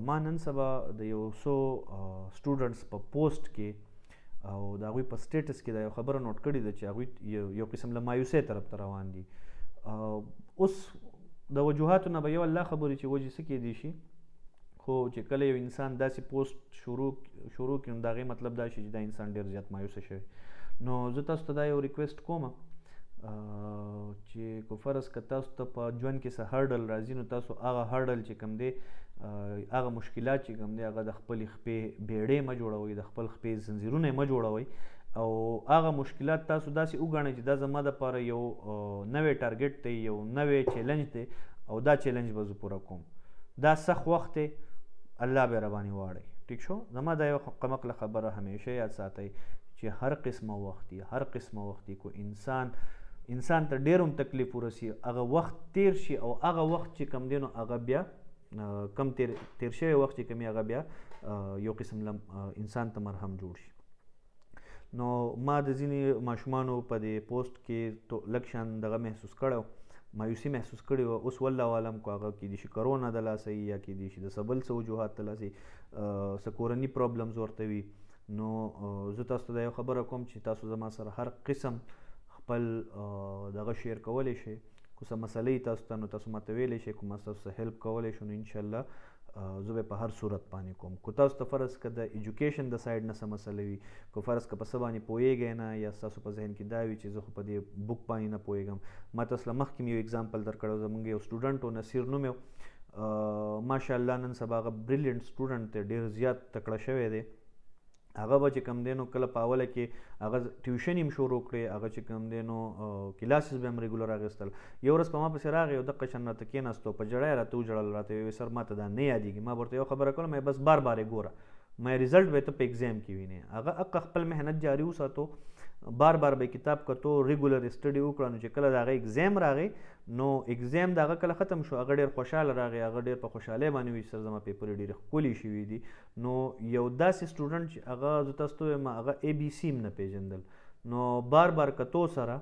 ما نن سبا د یو سو سټوډنټس په پوسټ کې او دا غوی په سټیټس کې دا یو خبره نوٹ کړې ده چې هغه یو قسم له مایوسۍ طرف ته روان دي اوس د وجوهاتو نه به یو الله خبرې چې وجې څه کېدی شي خو چې کله یو انسان داسې پوسټ شروع شروع کړي نو د هغې مطلب دا شي چې دا انسان ډېر زیات مایوسه شوی نو زه تاسو ته دا یو ریکویسټ کومه چې کو فرض که تاسو ته په ژوند کې څه هرډل راځي نو تاسو هغه هرډل چې کوم دی هغه مشکلات چې کوم دی هغه د خپل خپې بیړې مه جوړوئ د خپل خپې زنځیرونه مه جوړوئ او هغه مشکلات تاسو داسې وګڼئ چې دا زما دپاره یو نوې ټارګټ دی یو نوې چیلنج دی او دا چیلنج به زه پوره کوم دا سخت وخت دی الله به ربانی واړی ټیک شو زما دا یو قمقله خبره همیشه یاد ساتئ چې هر قسمه وخت هر قسمه وخت کو انسان انسان ته ډیر هم تکلیف ورسی هغه وخت تیر شي او هغه وخت چې کم دینو هغه بیا کم تیر تیر شوی وخت چې کمی هغه بیا یو قسم انسان ته مرهم جوړ شي نو ما د ځینې ماشومانو په دې پوسټ کې تو لکشن دغه محسوس کړو مایوسی محسوس کړی و اوس والله عالم کو هغه کې د شي کرونا د لاسه یا کې د شي د سبل سو وجوهات د لاسه سکورنی پرابلمز ورته وي نو زه تاسو ته یو خبره کوم چې تاسو زما سره هر قسم خپل دغه شیر کولای شئ کومه مسلې تاسو ته نو تاسو ماته ویلې شئ کومه تاسو هیلپ کولای شئ نو ان شاء الله زه به په هر صورت باندې کوم کو تاسو ته فرض که د ایجوکیشن د سایډ نه څه مسله وي که فرض که په څه باندې پوهېږئ نه یا ستاسو په ذهن کې دا وي چې زه خو په دې بک باندې نه پوهېږم ما تاسو له مخکې مې یو اګزامپل درکړی زمونږ یو سټوډنټ و نصیر نوم یو ماشاءالله نن سبا هغه بریلینټ سټوډنټ دی ډېر زیات تکړه شوی دی هغه به چې کم دینو کله پاوله کې هغه ټیوشن هم شروع کړي هغه چې کم دینو کلاسز به هم ریګولر اغېستل یو ورځ په ما پسې راغی او د قشن راته کېناستو په جړی راته وجړل راته ویې سر ما ته دا نه یادېږي ما ورته یو خبره کوله مې بس بار بار یې ګوره مې رزلټ به ته په اگزام کې وینې هغه اق خپل مهنت جاري وساتو بار بار به کتاب کتو ریګولر سټډي وکړو نو چې کله دا غي اگزام راغی نو اگزام دا کله ختم شو هغه ډیر خوشاله راغی هغه ډیر په خوشاله باندې وی سر زما پیپر ډیر کولی شوی دی نو یو داسې سټوډنټ چې هغه زو تاسو ته ما هغه ای بی سی م نه پیژندل نو بار بار کتو سره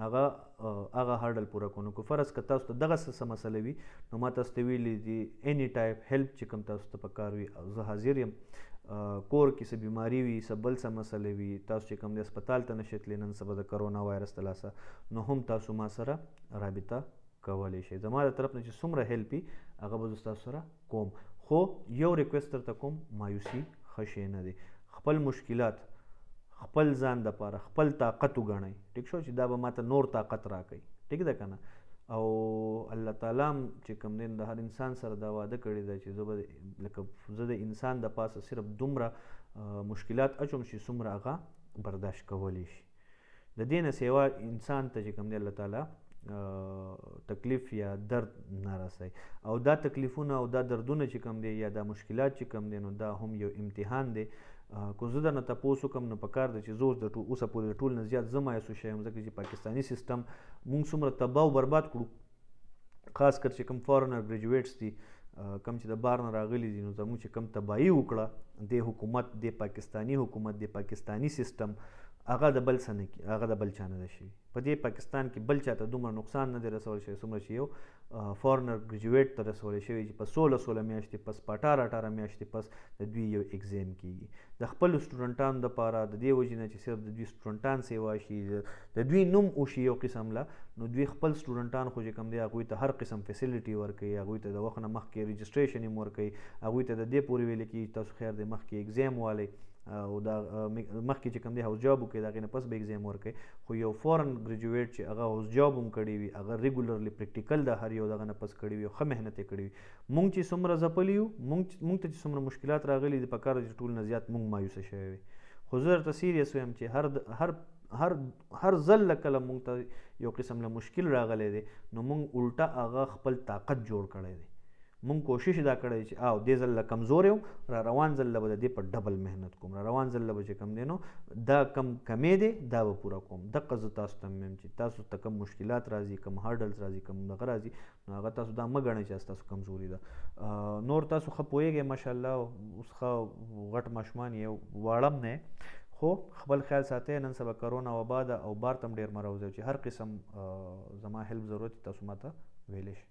هغه هغه هرډل پوره کونو کو فرض که تاسو ته دغه څه مسله وي نو ما تاسو ته ویلي دي اني ټایپ هیلپ چې کوم تاسو ته پکار وي زه حاضر یم کور کې څه بیماری وي څه بل څه مسله وي تاسو چې کوم دی هسپتال ته نشتلی نن سبا د کرونا وایرس تلاسه نو هم تاسو ما سره رابطه کولی شئ زما د طرف نه چې څومره هیلپي هغه به زه ستاسو سره کوم خو یو ریکوست درته کوم مایوسي خښې نه دی خپل مشکلات خپل ځان د پاره خپل طاقت وګڼئ ټیک شو چې دا به ماته نور طاقت راکړي ټیک ده کنه او الله تعالی چې کوم دین د هر انسان سره دا وعده کړی دی چې زه به لکه زه د انسان د پاسه صرف دومره مشکلات اچوم چې څومره هغه برداشت کولی شي د دې نه سیوا انسان ته چې کوم دی الله تعالی تکلیف یا درد نارسي او دا تکلیفونه او دا دردونه چې کوم دی یا دا مشکلات چې کوم دی نو دا هم یو امتحان دی کو زه درنه تاسو کوم نو پکار د چې زوس د ټو اوسه پورې ټول نه زیات زما یې سوشي هم ځکه چې پاکستانی سیستم مونږ څومره تباہ او برباد کړو خاص کر چې کوم فورنر ګریجویټس دي کم چې د بار نه راغلي دي نو زموږ چې کم تباہي وکړه د حکومت د پاکستانی حکومت د پاکستانی سیستم هغه د بل سنه کې هغه د بل چانه ده شي په دې پاکستان کې بل چاته دومره نقصان نه دی رسول شوی څومره چې یو فورنر ګریجویټ ته رسول شوی چې په 16 16 میاشتې پس په 18 18 میاشتې پس د دوی یو اگزام کیږي د خپل سټوډنټانو لپاره د دې وجې نه چې صرف د دوی سټوډنټان سیوا شي د دوی نوم او شی یو قسم لا نو دوی خپل سټوډنټان خو چې کم دی هغه ته هر قسم فیسیلیټي ورکوي هغه ته د وخت نه مخکې رجسٹریشن هم ورکوي هغه ته د دې پورې ویل کې تاسو خیر د مخکې اگزام والی او دا مخکې چې کوم دی هاوس جاب وکړي دا غي نه پس به اگزام ورکړي خو یو فورن گریجویټ چې هغه هاوس جاب هم کړی وي هغه ریګولرلی پریکټیکل د هر یو دغه نه پس کړی وي خو مهنت یې کړی وي مونږ چې څومره زپلیو مونږ مونږ ته چې څومره مشکلات راغلي د پکار چې ټول نه زیات مونږ مایوسه شوی وي خو زه درته سیریس ویم چې هر هر هر هر ځل کله مونږ ته یو قسم له مشکل راغلی دی نو مونږ الټا هغه خپل طاقت جوړ کړی دی مونږ کوشش دا کړی چې او دې ځل کمزور یو را روان ځل به دې په ډبل مهنت کوم را روان ځل به چې کم دی نو دا کم کمې دی دا به پوره کوم د قض تاسو ته مم چې تاسو ته کم مشکلات راځي کم هرډلز راځي کم دغه راځي نو هغه تاسو دا مګ غنئ چې تاسو کمزوري ده نور تاسو خپويږئ ماشاءالله اوس خو غټ مشمان یو واړم نه خو خپل خیال ساتي نن سبا کرونا وبا ده او بار تم ډیر مروزه چې هر قسم زما هلپ ضرورت تاسو ماته ویلې شي